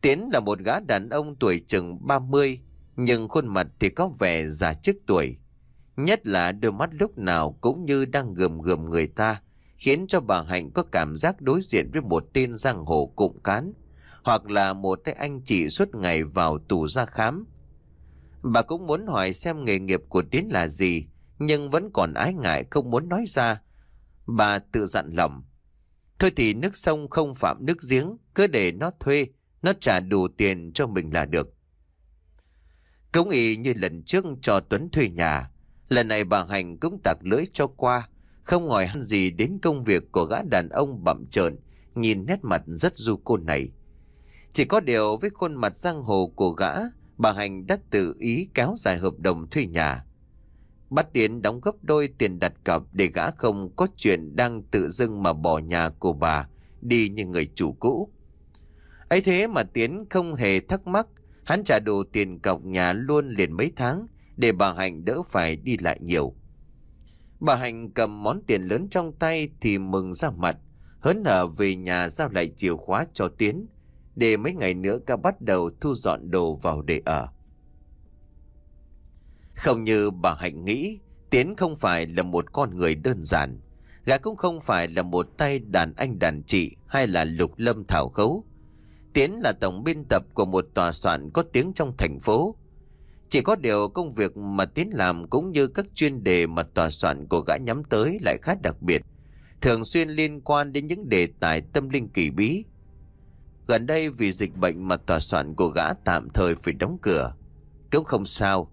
Tiến là một gã đàn ông tuổi chừng 30, nhưng khuôn mặt thì có vẻ già trước tuổi. Nhất là đôi mắt lúc nào cũng như đang gườm gườm người ta, khiến cho bà Hạnh có cảm giác đối diện với một tên giang hồ cụm cán, hoặc là một cái anh chị suốt ngày vào tù ra khám. Bà cũng muốn hỏi xem nghề nghiệp của Tiến là gì, nhưng vẫn còn ái ngại không muốn nói ra Bà tự dặn lòng. Thôi thì nước sông không phạm nước giếng, cứ để nó thuê, nó trả đủ tiền cho mình là được. Cũng y như lần trước cho Tuấn thuê nhà, lần này bà Hành cũng tạc lưỡi cho qua, không ngồi hắn gì đến công việc của gã đàn ông bậm trợn, nhìn nét mặt rất du côn này. Chỉ có điều với khuôn mặt giang hồ của gã, bà Hành đã tự ý kéo dài hợp đồng thuê nhà. Bắt Tiến đóng gấp đôi tiền đặt cọc để gã không có chuyện đang tự dưng mà bỏ nhà của bà đi như người chủ cũ. ấy thế mà Tiến không hề thắc mắc, hắn trả đủ tiền cọc nhà luôn liền mấy tháng để bà Hạnh đỡ phải đi lại nhiều. Bà Hạnh cầm món tiền lớn trong tay thì mừng ra mặt, hớn hở về nhà giao lại chìa khóa cho Tiến, để mấy ngày nữa ca bắt đầu thu dọn đồ vào để ở. Không như bà Hạnh nghĩ, Tiến không phải là một con người đơn giản. Gã cũng không phải là một tay đàn anh đàn chị hay là lục lâm thảo khấu. Tiến là tổng biên tập của một tòa soạn có tiếng trong thành phố. Chỉ có điều công việc mà Tiến làm cũng như các chuyên đề mà tòa soạn của gã nhắm tới lại khá đặc biệt, thường xuyên liên quan đến những đề tài tâm linh kỳ bí. Gần đây vì dịch bệnh mà tòa soạn của gã tạm thời phải đóng cửa. Cũng không sao,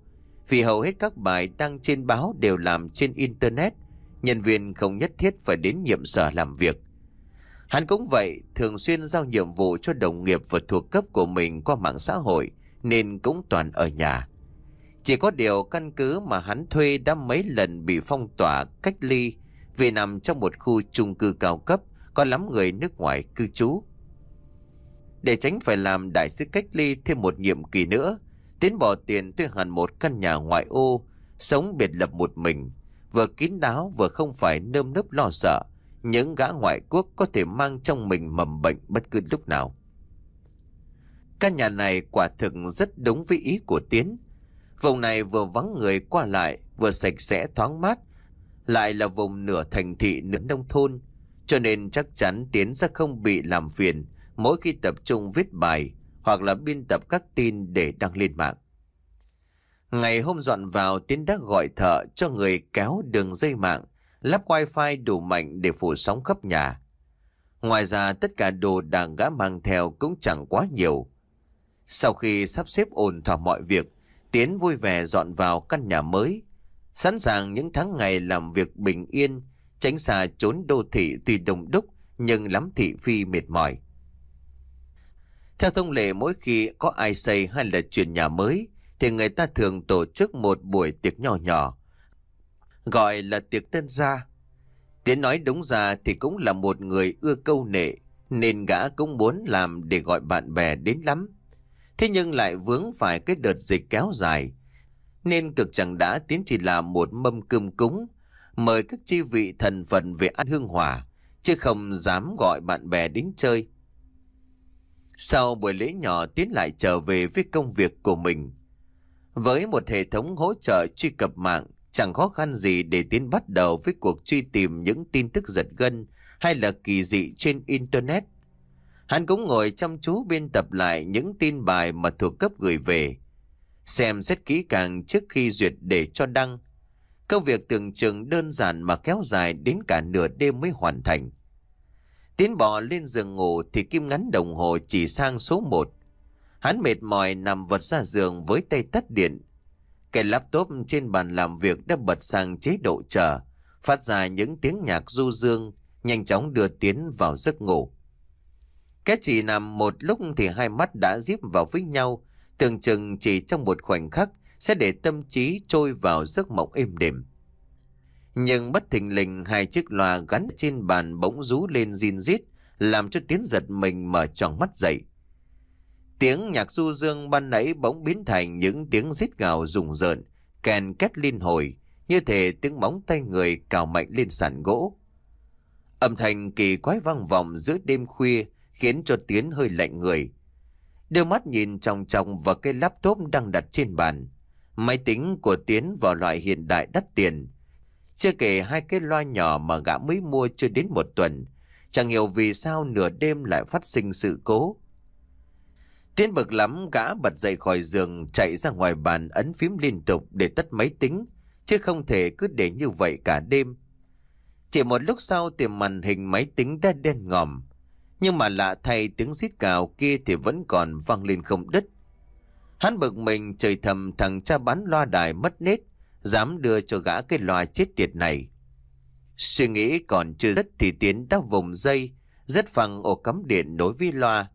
vì hầu hết các bài đăng trên báo đều làm trên Internet, nhân viên không nhất thiết phải đến nhiệm sở làm việc. Hắn cũng vậy, thường xuyên giao nhiệm vụ cho đồng nghiệp và thuộc cấp của mình qua mạng xã hội, nên cũng toàn ở nhà. Chỉ có điều căn cứ mà hắn thuê đã mấy lần bị phong tỏa cách ly vì nằm trong một khu chung cư cao cấp có lắm người nước ngoài cư trú. Để tránh phải làm đại sứ cách ly thêm một nhiệm kỳ nữa, Tiến bỏ tiền thuê hẳn một căn nhà ngoại ô, sống biệt lập một mình, vừa kín đáo vừa không phải nơm nớp lo sợ, những gã ngoại quốc có thể mang trong mình mầm bệnh bất cứ lúc nào. Căn nhà này quả thực rất đúng với ý của Tiến. Vùng này vừa vắng người qua lại, vừa sạch sẽ thoáng mát, lại là vùng nửa thành thị nửa nông thôn, cho nên chắc chắn Tiến sẽ không bị làm phiền mỗi khi tập trung viết bài hoặc là biên tập các tin để đăng lên mạng. Ngày hôm dọn vào, Tiến đã gọi thợ cho người kéo đường dây mạng, lắp wifi đủ mạnh để phủ sóng khắp nhà. Ngoài ra tất cả đồ đảng gã mang theo cũng chẳng quá nhiều. Sau khi sắp xếp ổn thỏa mọi việc, Tiến vui vẻ dọn vào căn nhà mới, sẵn sàng những tháng ngày làm việc bình yên, tránh xa trốn đô thị tuy đông đúc nhưng lắm thị phi mệt mỏi. Theo thông lệ mỗi khi có ai xây hay là chuyển nhà mới thì người ta thường tổ chức một buổi tiệc nhỏ nhỏ gọi là tiệc tân gia. Tiến nói đúng ra thì cũng là một người ưa câu nệ nên gã cũng muốn làm để gọi bạn bè đến lắm. Thế nhưng lại vướng phải cái đợt dịch kéo dài nên cực chẳng đã Tiến chỉ làm một mâm cơm cúng mời các chi vị thần phận về ăn hương hỏa chứ không dám gọi bạn bè đến chơi. Sau buổi lễ nhỏ Tiến lại trở về với công việc của mình. Với một hệ thống hỗ trợ truy cập mạng, chẳng khó khăn gì để Tiến bắt đầu với cuộc truy tìm những tin tức giật gân hay là kỳ dị trên Internet. Hắn cũng ngồi chăm chú biên tập lại những tin bài mà thuộc cấp gửi về. Xem xét kỹ càng trước khi duyệt để cho đăng. Công việc tưởng chừng đơn giản mà kéo dài đến cả nửa đêm mới hoàn thành. Tiến bò lên giường ngủ thì kim ngắn đồng hồ chỉ sang số 1. Hắn mệt mỏi nằm vật ra giường với tay tắt điện. Cái laptop trên bàn làm việc đã bật sang chế độ chờ, phát ra những tiếng nhạc du dương, nhanh chóng đưa Tiến vào giấc ngủ. Cái chỉ nằm một lúc thì hai mắt đã díp vào với nhau, tưởng chừng chỉ trong một khoảnh khắc sẽ để tâm trí trôi vào giấc mộng êm đềm. Nhưng bất thình lình hai chiếc loa gắn trên bàn bỗng rú lên zin rít làm cho Tiến giật mình mở tròn mắt dậy. Tiếng nhạc du dương ban nãy bỗng biến thành những tiếng rít gào rùng rợn, kèn két liên hồi, như thể tiếng móng tay người cào mạnh lên sàn gỗ. Âm thanh kỳ quái vang vọng giữa đêm khuya khiến cho Tiến hơi lạnh người. Đưa mắt nhìn trong trong vào cái laptop đang đặt trên bàn. Máy tính của Tiến vào loại hiện đại đắt tiền, chưa kể hai cái loa nhỏ mà gã mới mua chưa đến một tuần. Chẳng hiểu vì sao nửa đêm lại phát sinh sự cố. Tiến bực lắm gã bật dậy khỏi giường chạy ra ngoài bàn ấn phím liên tục để tắt máy tính. Chứ không thể cứ để như vậy cả đêm. Chỉ một lúc sau tìm màn hình máy tính đã đen ngòm. Nhưng mà lạ thay tiếng xít cào kia thì vẫn còn vang lên không đứt. Hắn bực mình trời thầm thằng cha bán loa đài mất nết dám đưa cho gã cái loài chết tiệt này. Suy nghĩ còn chưa dứt thì Tiến đã vùng dây, rất phẳng ổ cắm điện đối với loa.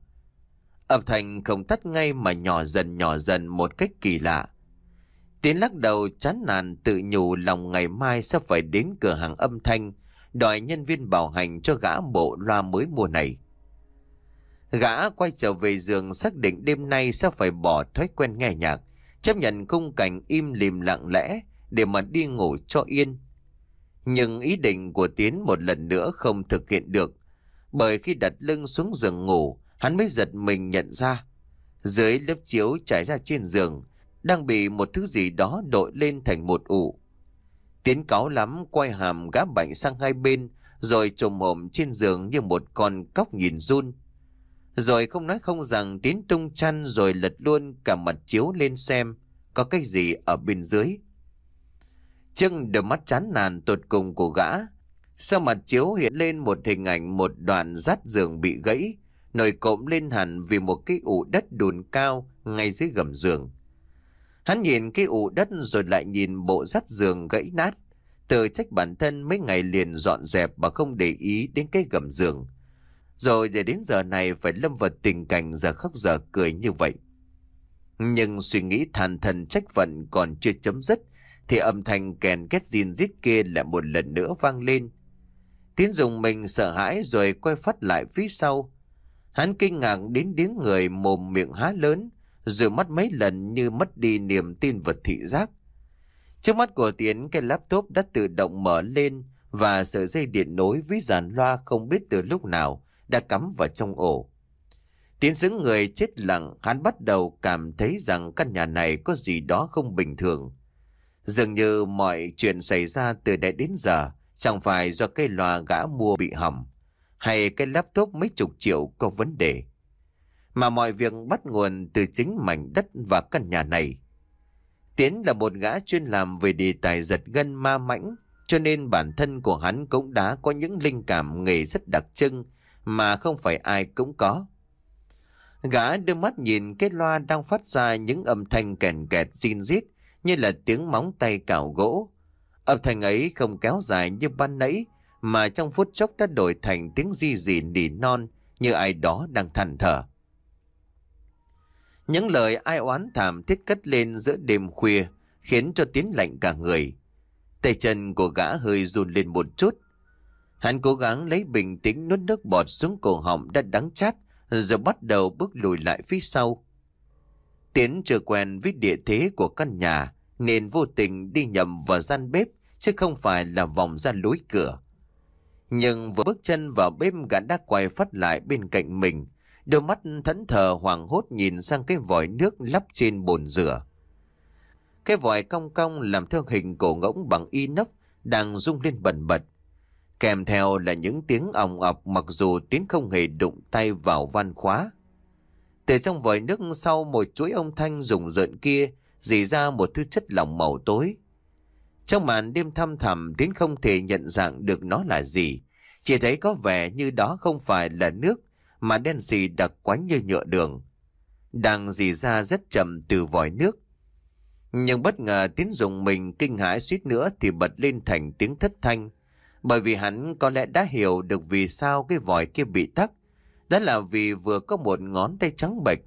Âm thanh không tắt ngay mà nhỏ dần nhỏ dần một cách kỳ lạ. Tiến lắc đầu chán nàn tự nhủ lòng ngày mai sẽ phải đến cửa hàng âm thanh, đòi nhân viên bảo hành cho gã bộ loa mới mua này. Gã quay trở về giường xác định đêm nay sẽ phải bỏ thói quen nghe nhạc, chấp nhận khung cảnh im lìm lặng lẽ, để mà đi ngủ cho yên. Nhưng ý định của Tiến một lần nữa không thực hiện được, bởi khi đặt lưng xuống giường ngủ, hắn mới giật mình nhận ra. Dưới lớp chiếu trải ra trên giường, đang bị một thứ gì đó đội lên thành một ụ. Tiến cáo lắm, quay hàm gã bảnh sang hai bên, rồi trồm hồm trên giường như một con cóc nhìn run. Rồi không nói không rằng Tiến tung chăn rồi lật luôn cả mặt chiếu lên xem có cái gì ở bên dưới. Trưng đôi mắt chán nàn tột cùng của gã. Sau mặt chiếu hiện lên một hình ảnh một đoạn rát giường bị gãy, nồi cộm lên hẳn vì một cái ụ đất đùn cao ngay dưới gầm giường. Hắn nhìn cái ụ đất rồi lại nhìn bộ rát giường gãy nát, tự trách bản thân mấy ngày liền dọn dẹp mà không để ý đến cái gầm giường. Rồi để đến giờ này phải lâm vào tình cảnh giờ khóc giờ cười như vậy. Nhưng suy nghĩ than thần trách phận còn chưa chấm dứt thì âm thanh kèn két zin zít kia lại một lần nữa vang lên. Tiến dùng mình sợ hãi rồi quay phát lại phía sau. Hắn kinh ngạc đến tiếng người mồm miệng há lớn, rồi mắt mấy lần như mất đi niềm tin vật thị giác. Trước mắt của Tiến cái laptop đã tự động mở lên và sợi dây điện nối với dàn loa không biết từ lúc nào đã cắm vào trong ổ. Tiến xứng người chết lặng, hắn bắt đầu cảm thấy rằng căn nhà này có gì đó không bình thường. Dường như mọi chuyện xảy ra từ đây đến giờ chẳng phải do cây loa gã mua bị hỏng hay cái laptop mấy chục triệu có vấn đề. Mà mọi việc bắt nguồn từ chính mảnh đất và căn nhà này. Tiến là một gã chuyên làm về đề tài giật gân ma mãnh cho nên bản thân của hắn cũng đã có những linh cảm nghề rất đặc trưng mà không phải ai cũng có. Gã đưa mắt nhìn cái loa đang phát ra những âm thanh kèn kẹt zin rít như là tiếng móng tay cào gỗ. Âm thanh ấy không kéo dài như ban nãy, mà trong phút chốc đã đổi thành tiếng di dị nỉ non như ai đó đang than thở. Những lời ai oán thảm thiết cất lên giữa đêm khuya khiến cho tiến lạnh cả người. Tay chân của gã hơi run lên một chút. Hắn cố gắng lấy bình tĩnh nuốt nước bọt xuống cổ họng đã đắng chát rồi bắt đầu bước lùi lại phía sau. Tiến chưa quen với địa thế của căn nhà nên vô tình đi nhầm vào gian bếp chứ không phải là vòng ra lối cửa. Nhưng vừa bước chân vào bếp gã đã quay phát lại bên cạnh mình, đôi mắt thẫn thờ hoàng hốt nhìn sang cái vòi nước lắp trên bồn rửa. Cái vòi cong cong làm theo hình cổ ngỗng bằng inox đang rung lên bần bật. Kèm theo là những tiếng ong ọc mặc dù tiếng không hề đụng tay vào van khóa. Từ trong vòi nước sau một chuỗi ông thanh rùng rợn kia dì ra một thứ chất lỏng màu tối. Trong màn đêm thăm thẳm Tiến không thể nhận dạng được nó là gì. Chỉ thấy có vẻ như đó không phải là nước mà đen xì đặc quánh như nhựa đường. Đang dì ra rất chậm từ vòi nước. Nhưng bất ngờ Tiến dùng mình kinh hãi suýt nữa thì bật lên thành tiếng thất thanh. Bởi vì hắn có lẽ đã hiểu được vì sao cái vòi kia bị tắc. Đó là vì vừa có một ngón tay trắng bệch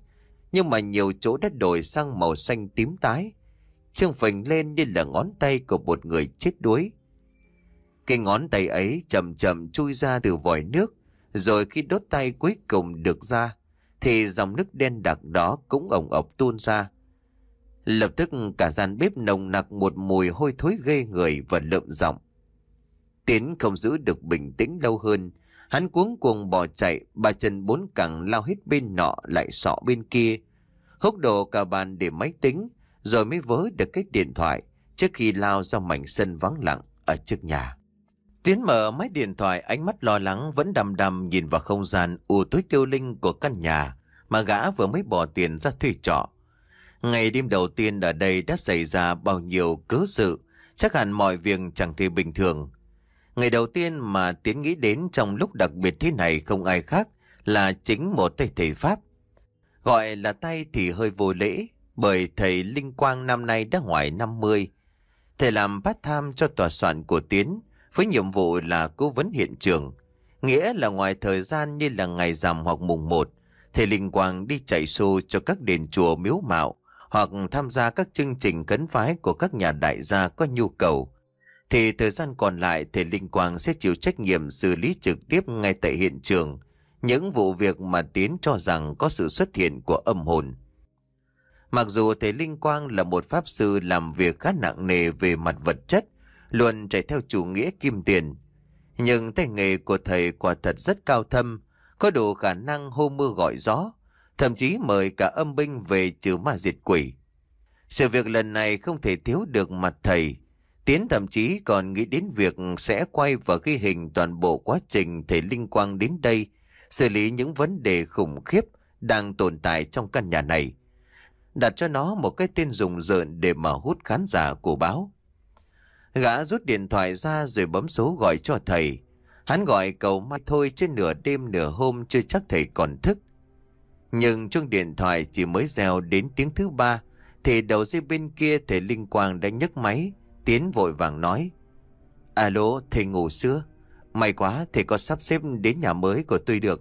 nhưng mà nhiều chỗ đã đổi sang màu xanh tím tái. Trương phình lên như là ngón tay của một người chết đuối. Cái ngón tay ấy chậm chậm chui ra từ vòi nước, rồi khi đốt tay cuối cùng được ra, thì dòng nước đen đặc đó cũng ổng ọc tuôn ra. Lập tức cả gian bếp nồng nặc một mùi hôi thối ghê người và lợm giọng. Tiến không giữ được bình tĩnh lâu hơn, hắn cuống cuồng bỏ chạy, ba chân bốn cẳng lao hết bên nọ lại sọ bên kia, húc đổ cả bàn để máy tính, rồi mới vớ được cái điện thoại trước khi lao ra mảnh sân vắng lặng ở trước nhà. Tiến mở máy điện thoại ánh mắt lo lắng vẫn đầm đầm nhìn vào không gian u tối tiêu linh của căn nhà mà gã vừa mới bỏ tiền ra thuê trọ. Ngày đêm đầu tiên ở đây đã xảy ra bao nhiêu cớ sự, chắc hẳn mọi việc chẳng thể bình thường. Ngày đầu tiên mà Tiến nghĩ đến trong lúc đặc biệt thế này không ai khác là chính một tay thầy Pháp Gọi là tay thì hơi vô lễ, bởi thầy Linh Quang năm nay đã ngoài 50. Thầy làm bát tham cho tòa soạn của Tiến, với nhiệm vụ là cố vấn hiện trường. Nghĩa là ngoài thời gian như là ngày rằm hoặc mùng 1, thầy Linh Quang đi chạy xô cho các đền chùa miếu mạo, hoặc tham gia các chương trình cấn phái của các nhà đại gia có nhu cầu. Thì thời gian còn lại thầy Linh Quang sẽ chịu trách nhiệm xử lý trực tiếp ngay tại hiện trường những vụ việc mà Tiến cho rằng có sự xuất hiện của âm hồn. Mặc dù thầy Linh Quang là một pháp sư làm việc khá nặng nề về mặt vật chất, luôn chạy theo chủ nghĩa kim tiền, nhưng tay nghề của thầy quả thật rất cao thâm, có đủ khả năng hô mưa gọi gió, thậm chí mời cả âm binh về trừ ma diệt quỷ. Sự việc lần này không thể thiếu được mặt thầy. Tiến thậm chí còn nghĩ đến việc sẽ quay và ghi hình toàn bộ quá trình thầy Linh Quang đến đây xử lý những vấn đề khủng khiếp đang tồn tại trong căn nhà này. Đặt cho nó một cái tên rùng rợn để mà hút khán giả của báo. Gã rút điện thoại ra rồi bấm số gọi cho thầy. Hắn gọi cầu mai thôi trên nửa đêm nửa hôm chưa chắc thầy còn thức. Nhưng chuông điện thoại chỉ mới reo đến tiếng thứ ba thì đầu dây bên kia thầy Linh Quang đã nhấc máy, tiến vội vàng nói. Alo, thầy ngủ xưa. May quá thì có sắp xếp đến nhà mới của tôi được...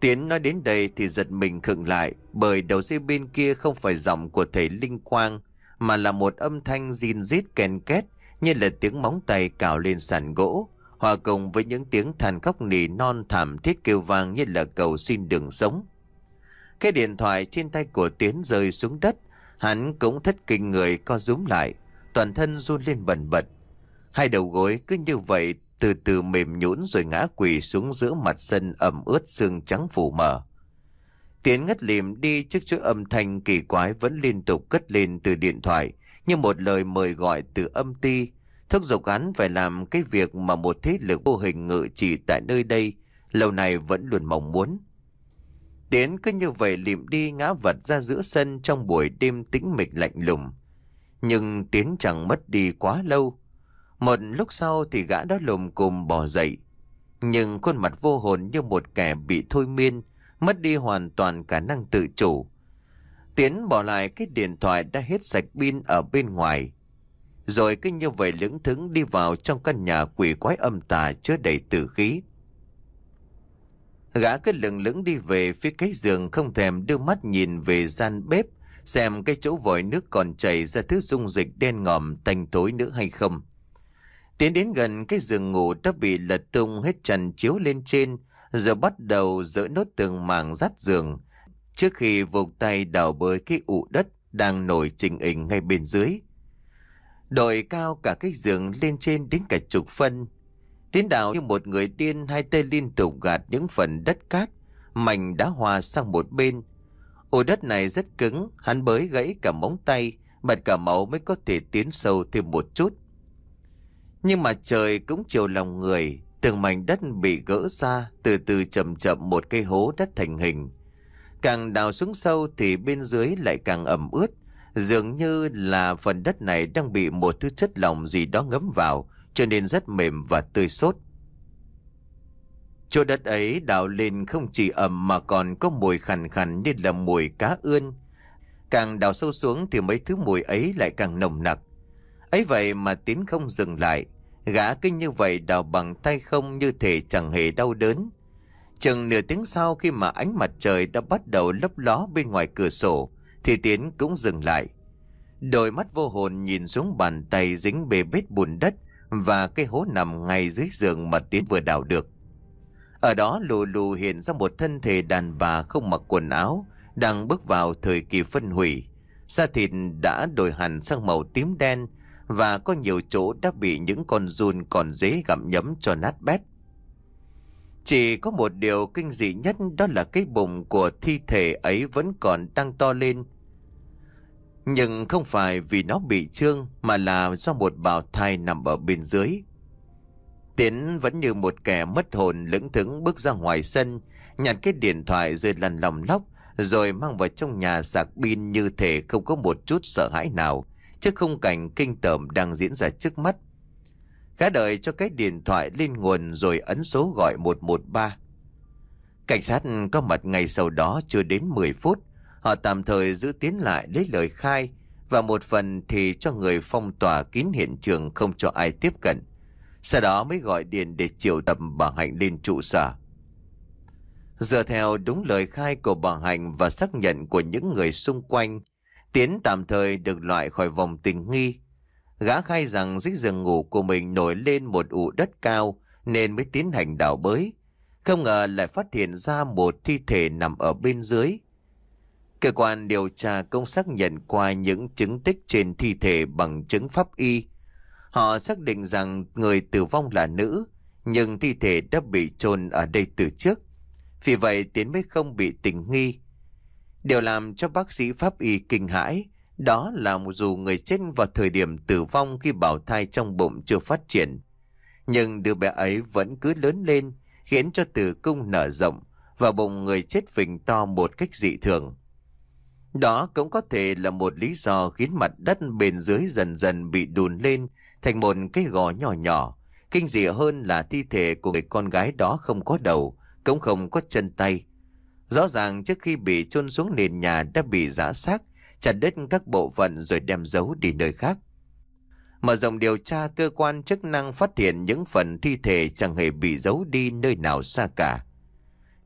Tiến nói đến đây thì giật mình khựng lại bởi đầu dây bên kia không phải giọng của thầy Linh Quang mà là một âm thanh zin rít kèn két như là tiếng móng tay cào lên sàn gỗ hòa cùng với những tiếng than khóc nỉ non thảm thiết kêu vang như là cầu xin đường sống. Cái điện thoại trên tay của Tiến rơi xuống đất hắn cũng thất kinh người co rúm lại toàn thân run lên bần bật Hai đầu gối cứ như vậy từ từ mềm nhũn rồi ngã quỳ xuống giữa mặt sân ẩm ướt xương trắng phủ mờ. Tiến ngất lìm đi trước chuỗi âm thanh kỳ quái vẫn liên tục cất lên từ điện thoại như một lời mời gọi từ âm ti. Thức dục hắn phải làm cái việc mà một thế lực vô hình ngự trị tại nơi đây lâu nay vẫn luôn mong muốn. Tiến cứ như vậy liệm đi ngã vật ra giữa sân trong buổi đêm tĩnh mịch lạnh lùng. Nhưng Tiến chẳng mất đi quá lâu. Một lúc sau thì gã đó lùm cùm bỏ dậy. Nhưng khuôn mặt vô hồn như một kẻ bị thôi miên, mất đi hoàn toàn khả năng tự chủ. Tiến bỏ lại cái điện thoại đã hết sạch pin ở bên ngoài. Rồi cứ như vậy lững thững đi vào trong căn nhà quỷ quái âm tà chứa đầy tử khí. Gã cứ lững lững đi về phía cái giường không thèm đưa mắt nhìn về gian bếp, xem cái chỗ vòi nước còn chảy ra thứ dung dịch đen ngòm tanh tối nữa hay không. Tiến đến gần cái giường ngủ đã bị lật tung hết trần chiếu lên trên, rồi bắt đầu dỡ nốt từng mảng rát giường, trước khi vùng tay đào bới cái ụ đất đang nổi trình hình ngay bên dưới. Đội cao cả cái giường lên trên đến cả chục phân. Tiến đào như một người điên hai tay liên tục gạt những phần đất cát, mảnh đá hòa sang một bên. Ổ đất này rất cứng, hắn bới gãy cả móng tay, bật cả máu mới có thể tiến sâu thêm một chút. Nhưng mà trời cũng chiều lòng người, từng mảnh đất bị gỡ ra, từ từ chậm chậm một cây hố đất thành hình. Càng đào xuống sâu thì bên dưới lại càng ẩm ướt, dường như là phần đất này đang bị một thứ chất lỏng gì đó ngấm vào, cho nên rất mềm và tươi sốt. Chỗ đất ấy đào lên không chỉ ẩm mà còn có mùi khàn khàn như là mùi cá ươn. Càng đào sâu xuống thì mấy thứ mùi ấy lại càng nồng nặc ấy vậy mà Tiến không dừng lại. Gã kinh như vậy đào bằng tay không như thể chẳng hề đau đớn. Chừng nửa tiếng sau khi mà ánh mặt trời đã bắt đầu lấp ló bên ngoài cửa sổ, thì Tiến cũng dừng lại. Đôi mắt vô hồn nhìn xuống bàn tay dính bề bết bùn đất và cái hố nằm ngay dưới giường mà Tiến vừa đào được. Ở đó lù lù hiện ra một thân thể đàn bà không mặc quần áo, đang bước vào thời kỳ phân hủy. Da thịt đã đổi hẳn sang màu tím đen, và có nhiều chỗ đã bị những con run còn dế gặm nhấm cho nát bét. Chỉ có một điều kinh dị nhất đó là cái bụng của thi thể ấy vẫn còn đang to lên. Nhưng không phải vì nó bị trương mà là do một bào thai nằm ở bên dưới. Tiến vẫn như một kẻ mất hồn lững thững bước ra ngoài sân, nhặt cái điện thoại rơi lăn lòng lóc, rồi mang vào trong nhà sạc pin như thể không có một chút sợ hãi nào trước khung cảnh kinh tởm đang diễn ra trước mắt. Gã đợi cho cái điện thoại lên nguồn rồi ấn số gọi 113. Cảnh sát có mặt ngày sau đó chưa đến 10 phút, họ tạm thời giữ tiến lại lấy lời khai và một phần thì cho người phong tỏa kín hiện trường không cho ai tiếp cận. Sau đó mới gọi điện để triệu tập bà Hạnh lên trụ sở. Dựa theo đúng lời khai của bà Hạnh và xác nhận của những người xung quanh, Tiến tạm thời được loại khỏi vòng tình nghi. Gã khai rằng dưới giường ngủ của mình nổi lên một ụ đất cao nên mới tiến hành đào bới. Không ngờ lại phát hiện ra một thi thể nằm ở bên dưới. Cơ quan điều tra công xác nhận qua những chứng tích trên thi thể bằng chứng pháp y. Họ xác định rằng người tử vong là nữ, nhưng thi thể đã bị chôn ở đây từ trước. Vì vậy Tiến mới không bị tình nghi. Điều làm cho bác sĩ pháp y kinh hãi đó là dù người chết vào thời điểm tử vong khi bào thai trong bụng chưa phát triển. Nhưng đứa bé ấy vẫn cứ lớn lên khiến cho tử cung nở rộng và bụng người chết phình to một cách dị thường. Đó cũng có thể là một lý do khiến mặt đất bên dưới dần dần bị đùn lên thành một cái gò nhỏ nhỏ. Kinh dị hơn là thi thể của người con gái đó không có đầu, cũng không có chân tay, Rõ ràng trước khi bị chôn xuống nền nhà đã bị giã xác, chặt đứt các bộ phận rồi đem giấu đi nơi khác. Mở rộng điều tra, cơ quan chức năng phát hiện những phần thi thể chẳng hề bị giấu đi nơi nào xa cả.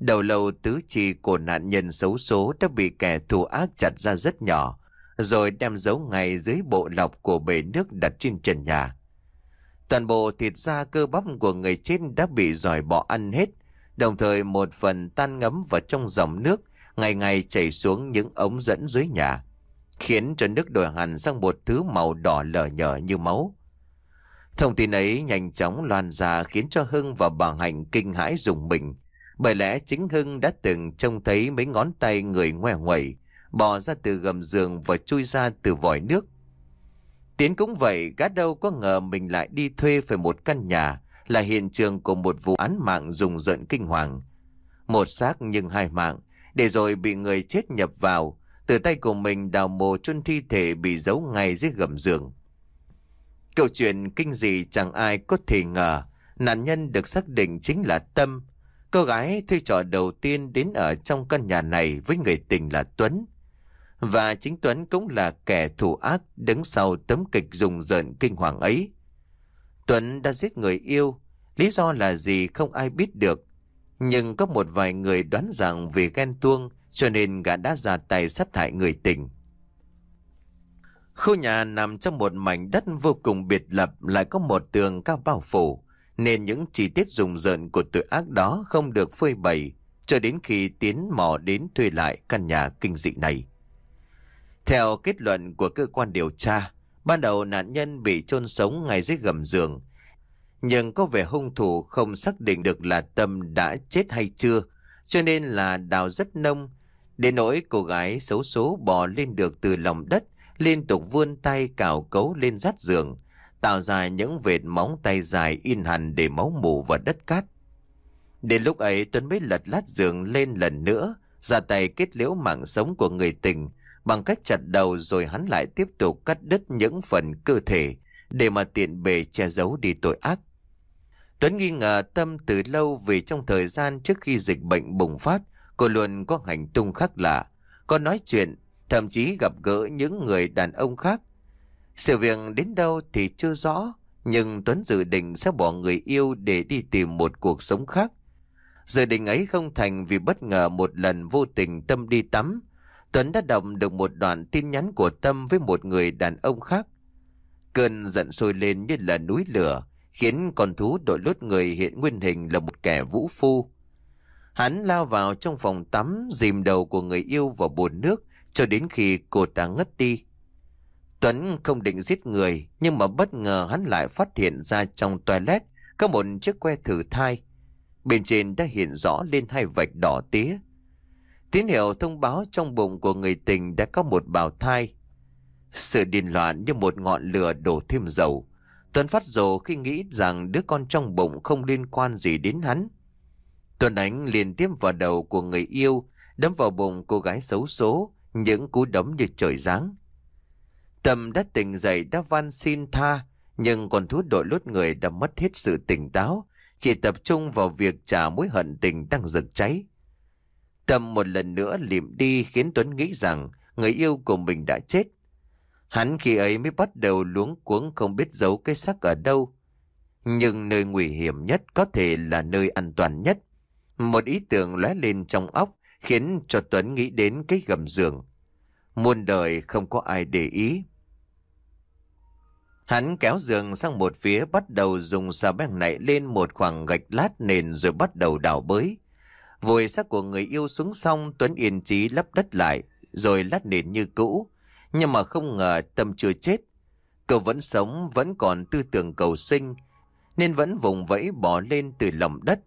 Đầu lâu tứ chi của nạn nhân xấu số đã bị kẻ thù ác chặt ra rất nhỏ, rồi đem giấu ngay dưới bộ lọc của bể nước đặt trên trần nhà. Toàn bộ thịt da cơ bắp của người chết đã bị dòi bỏ ăn hết, đồng thời một phần tan ngấm vào trong dòng nước ngày ngày chảy xuống những ống dẫn dưới nhà, khiến cho nước đổi hẳn sang một thứ màu đỏ lờ nhờ như máu. Thông tin ấy nhanh chóng loan ra khiến cho Hưng và bà Hạnh kinh hãi rùng mình. Bởi lẽ chính Hưng đã từng trông thấy mấy ngón tay người ngoe nguẩy bò ra từ gầm giường và chui ra từ vòi nước. Tiến cũng vậy, gã đâu có ngờ mình lại đi thuê phải một căn nhà là hiện trường của một vụ án mạng rùng rợn kinh hoàng. Một xác nhưng hai mạng, để rồi bị người chết nhập vào, từ tay của mình đào mồ chôn thi thể bị giấu ngay dưới gầm giường. Câu chuyện kinh dị chẳng ai có thể ngờ, nạn nhân được xác định chính là Tâm, cô gái thuê trọ đầu tiên đến ở trong căn nhà này với người tình là Tuấn. Và chính Tuấn cũng là kẻ thủ ác đứng sau tấm kịch rùng rợn kinh hoàng ấy. Tuấn đã giết người yêu, lý do là gì không ai biết được. Nhưng có một vài người đoán rằng vì ghen tuông cho nên gã đã ra tay sát hại người tình. Khu nhà nằm trong một mảnh đất vô cùng biệt lập lại có một tường cao bao phủ, nên những chi tiết rùng rợn của tội ác đó không được phơi bày cho đến khi tiến mò đến thuê lại căn nhà kinh dị này. Theo kết luận của cơ quan điều tra, Ban đầu nạn nhân bị chôn sống ngay dưới gầm giường. Nhưng có vẻ hung thủ không xác định được là Tâm đã chết hay chưa, cho nên là đào rất nông. để nỗi cô gái xấu số bò lên được từ lòng đất, liên tục vươn tay cào cấu lên rát giường, tạo ra những vệt móng tay dài in hẳn để máu mù và đất cát. Đến lúc ấy Tuấn mới lật lát giường lên lần nữa, ra tay kết liễu mạng sống của người tình, bằng cách chặt đầu rồi hắn lại tiếp tục cắt đứt những phần cơ thể để mà tiện bề che giấu đi tội ác. Tuấn nghi ngờ Tâm từ lâu vì trong thời gian trước khi dịch bệnh bùng phát, cô luôn có hành tung khác lạ, có nói chuyện, thậm chí gặp gỡ những người đàn ông khác. Sự việc đến đâu thì chưa rõ, nhưng Tuấn dự định sẽ bỏ người yêu để đi tìm một cuộc sống khác. Dự định ấy không thành vì bất ngờ một lần vô tình Tâm đi tắm, Tuấn đã động được một đoạn tin nhắn của Tâm với một người đàn ông khác. Cơn giận sôi lên như là núi lửa, khiến con thú đội lốt người hiện nguyên hình là một kẻ vũ phu. Hắn lao vào trong phòng tắm, dìm đầu của người yêu vào bồn nước cho đến khi cô ta ngất đi. Tuấn không định giết người, nhưng mà bất ngờ hắn lại phát hiện ra trong toilet có một chiếc que thử thai. Bên trên đã hiện rõ lên hai vạch đỏ tía. Tín hiệu thông báo trong bụng của người tình đã có một bào thai. Sự điên loạn như một ngọn lửa đổ thêm dầu. Tuấn phát rồ khi nghĩ rằng đứa con trong bụng không liên quan gì đến hắn. Tuấn đánh liền tiếp vào đầu của người yêu, đấm vào bụng cô gái xấu số, những cú đấm như trời giáng. Tâm đã tỉnh dậy đã van xin tha, nhưng còn thú đội lốt người đã mất hết sự tỉnh táo, chỉ tập trung vào việc trả mối hận tình đang rực cháy. Tâm một lần nữa liệm đi khiến Tuấn nghĩ rằng người yêu của mình đã chết. Hắn khi ấy mới bắt đầu luống cuống không biết giấu cái xác ở đâu. Nhưng nơi nguy hiểm nhất có thể là nơi an toàn nhất. Một ý tưởng lóe lên trong óc khiến cho Tuấn nghĩ đến cái gầm giường. Muôn đời không có ai để ý. Hắn kéo giường sang một phía bắt đầu dùng xà beng nảy lên một khoảng gạch lát nền rồi bắt đầu đào bới. Vùi xác của người yêu xuống xong Tuấn yên trí lấp đất lại Rồi lát nền như cũ Nhưng mà không ngờ Tâm chưa chết Cậu vẫn sống vẫn còn tư tưởng cầu sinh Nên vẫn vùng vẫy bỏ lên từ lòng đất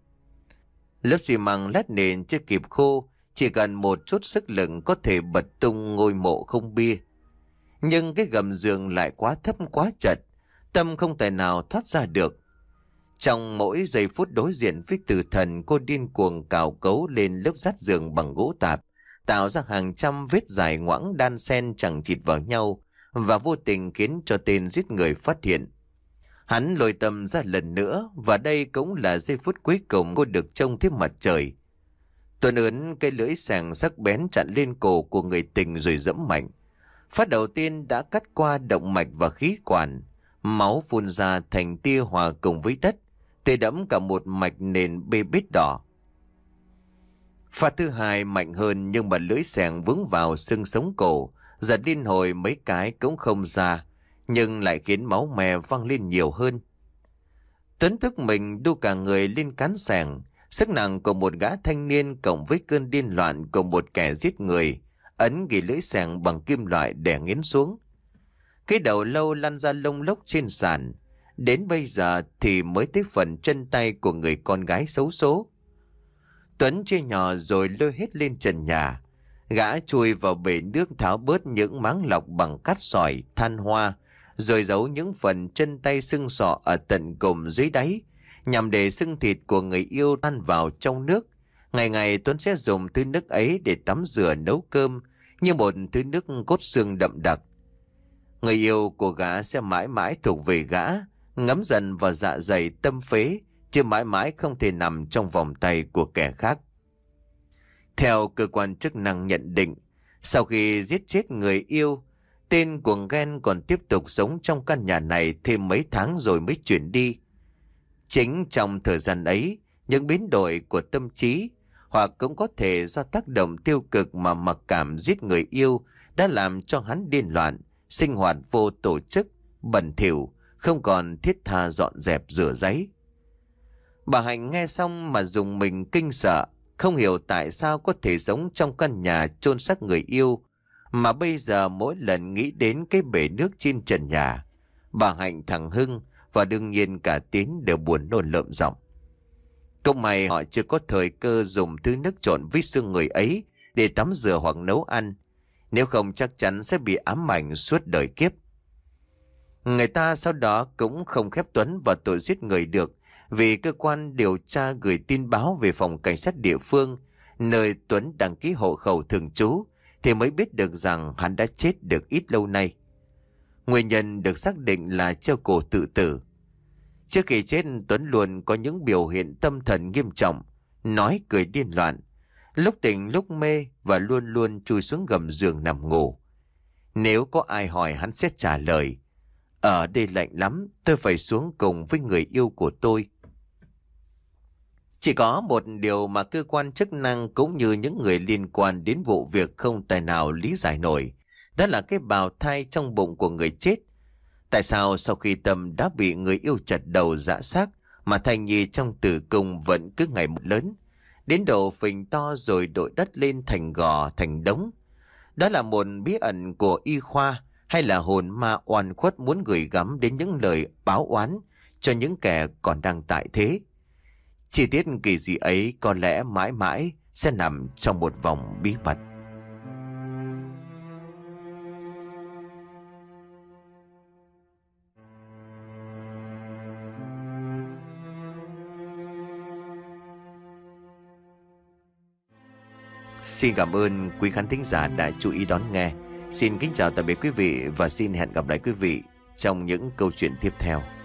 Lớp xi măng lát nền chưa kịp khô Chỉ cần một chút sức lực có thể bật tung ngôi mộ không bia Nhưng cái gầm giường lại quá thấp quá chật Tâm không tài nào thoát ra được trong mỗi giây phút đối diện với tử thần cô điên cuồng cào cấu lên lớp rát giường bằng gỗ tạp, tạo ra hàng trăm vết dài ngoãng đan sen chẳng chịt vào nhau và vô tình khiến cho tên giết người phát hiện. Hắn lôi tâm ra lần nữa và đây cũng là giây phút cuối cùng cô được trông thấy mặt trời. tuần ướn cây lưỡi sàng sắc bén chặn lên cổ của người tình rồi dẫm mạnh. Phát đầu tiên đã cắt qua động mạch và khí quản, máu phun ra thành tia hòa cùng với đất tê đẫm cả một mạch nền bê bít đỏ. Phát thứ hai mạnh hơn nhưng mà lưỡi sẻng vướng vào xương sống cổ, giật liên hồi mấy cái cũng không ra, nhưng lại khiến máu mè văng lên nhiều hơn. Tấn thức mình đu cả người lên cán sẻng, sức nặng của một gã thanh niên cộng với cơn điên loạn của một kẻ giết người, ấn ghi lưỡi sẻng bằng kim loại đè nghiến xuống. Cái đầu lâu lăn ra lông lốc trên sàn, Đến bây giờ thì mới tới phần chân tay của người con gái xấu số. Tuấn chia nhỏ rồi lôi hết lên trần nhà. Gã chui vào bể nước tháo bớt những máng lọc bằng cát sỏi, than hoa, rồi giấu những phần chân tay xương sọ ở tận cùng dưới đáy, nhằm để xương thịt của người yêu tan vào trong nước. Ngày ngày Tuấn sẽ dùng thứ nước ấy để tắm rửa nấu cơm, như một thứ nước cốt xương đậm đặc. Người yêu của gã sẽ mãi mãi thuộc về gã, ngấm dần và dạ dày tâm phế, chứ mãi mãi không thể nằm trong vòng tay của kẻ khác. Theo cơ quan chức năng nhận định, sau khi giết chết người yêu, tên cuồng ghen còn tiếp tục sống trong căn nhà này thêm mấy tháng rồi mới chuyển đi. Chính trong thời gian ấy, những biến đổi của tâm trí hoặc cũng có thể do tác động tiêu cực mà mặc cảm giết người yêu đã làm cho hắn điên loạn, sinh hoạt vô tổ chức, bẩn thỉu không còn thiết tha dọn dẹp rửa giấy. Bà Hạnh nghe xong mà dùng mình kinh sợ, không hiểu tại sao có thể sống trong căn nhà chôn xác người yêu, mà bây giờ mỗi lần nghĩ đến cái bể nước trên trần nhà, bà Hạnh thẳng hưng và đương nhiên cả Tiến đều buồn nôn lợm giọng. Công may họ chưa có thời cơ dùng thứ nước trộn với xương người ấy để tắm rửa hoặc nấu ăn, nếu không chắc chắn sẽ bị ám ảnh suốt đời kiếp. Người ta sau đó cũng không khép Tuấn vào tội giết người được vì cơ quan điều tra gửi tin báo về phòng cảnh sát địa phương nơi Tuấn đăng ký hộ khẩu thường trú thì mới biết được rằng hắn đã chết được ít lâu nay. Nguyên nhân được xác định là treo cổ tự tử. Trước khi chết Tuấn luôn có những biểu hiện tâm thần nghiêm trọng, nói cười điên loạn, lúc tỉnh lúc mê và luôn luôn chui xuống gầm giường nằm ngủ. Nếu có ai hỏi hắn sẽ trả lời, ở đây lạnh lắm, tôi phải xuống cùng với người yêu của tôi. Chỉ có một điều mà cơ quan chức năng cũng như những người liên quan đến vụ việc không tài nào lý giải nổi, đó là cái bào thai trong bụng của người chết. Tại sao sau khi Tâm đã bị người yêu chặt đầu dã dạ xác mà thai Nhi trong tử cung vẫn cứ ngày một lớn, đến độ phình to rồi đội đất lên thành gò thành đống. Đó là một bí ẩn của y khoa hay là hồn ma oan khuất muốn gửi gắm đến những lời báo oán cho những kẻ còn đang tại thế. Chi tiết kỳ dị ấy có lẽ mãi mãi sẽ nằm trong một vòng bí mật. Xin cảm ơn quý khán thính giả đã chú ý đón nghe. Xin kính chào tạm biệt quý vị và xin hẹn gặp lại quý vị trong những câu chuyện tiếp theo.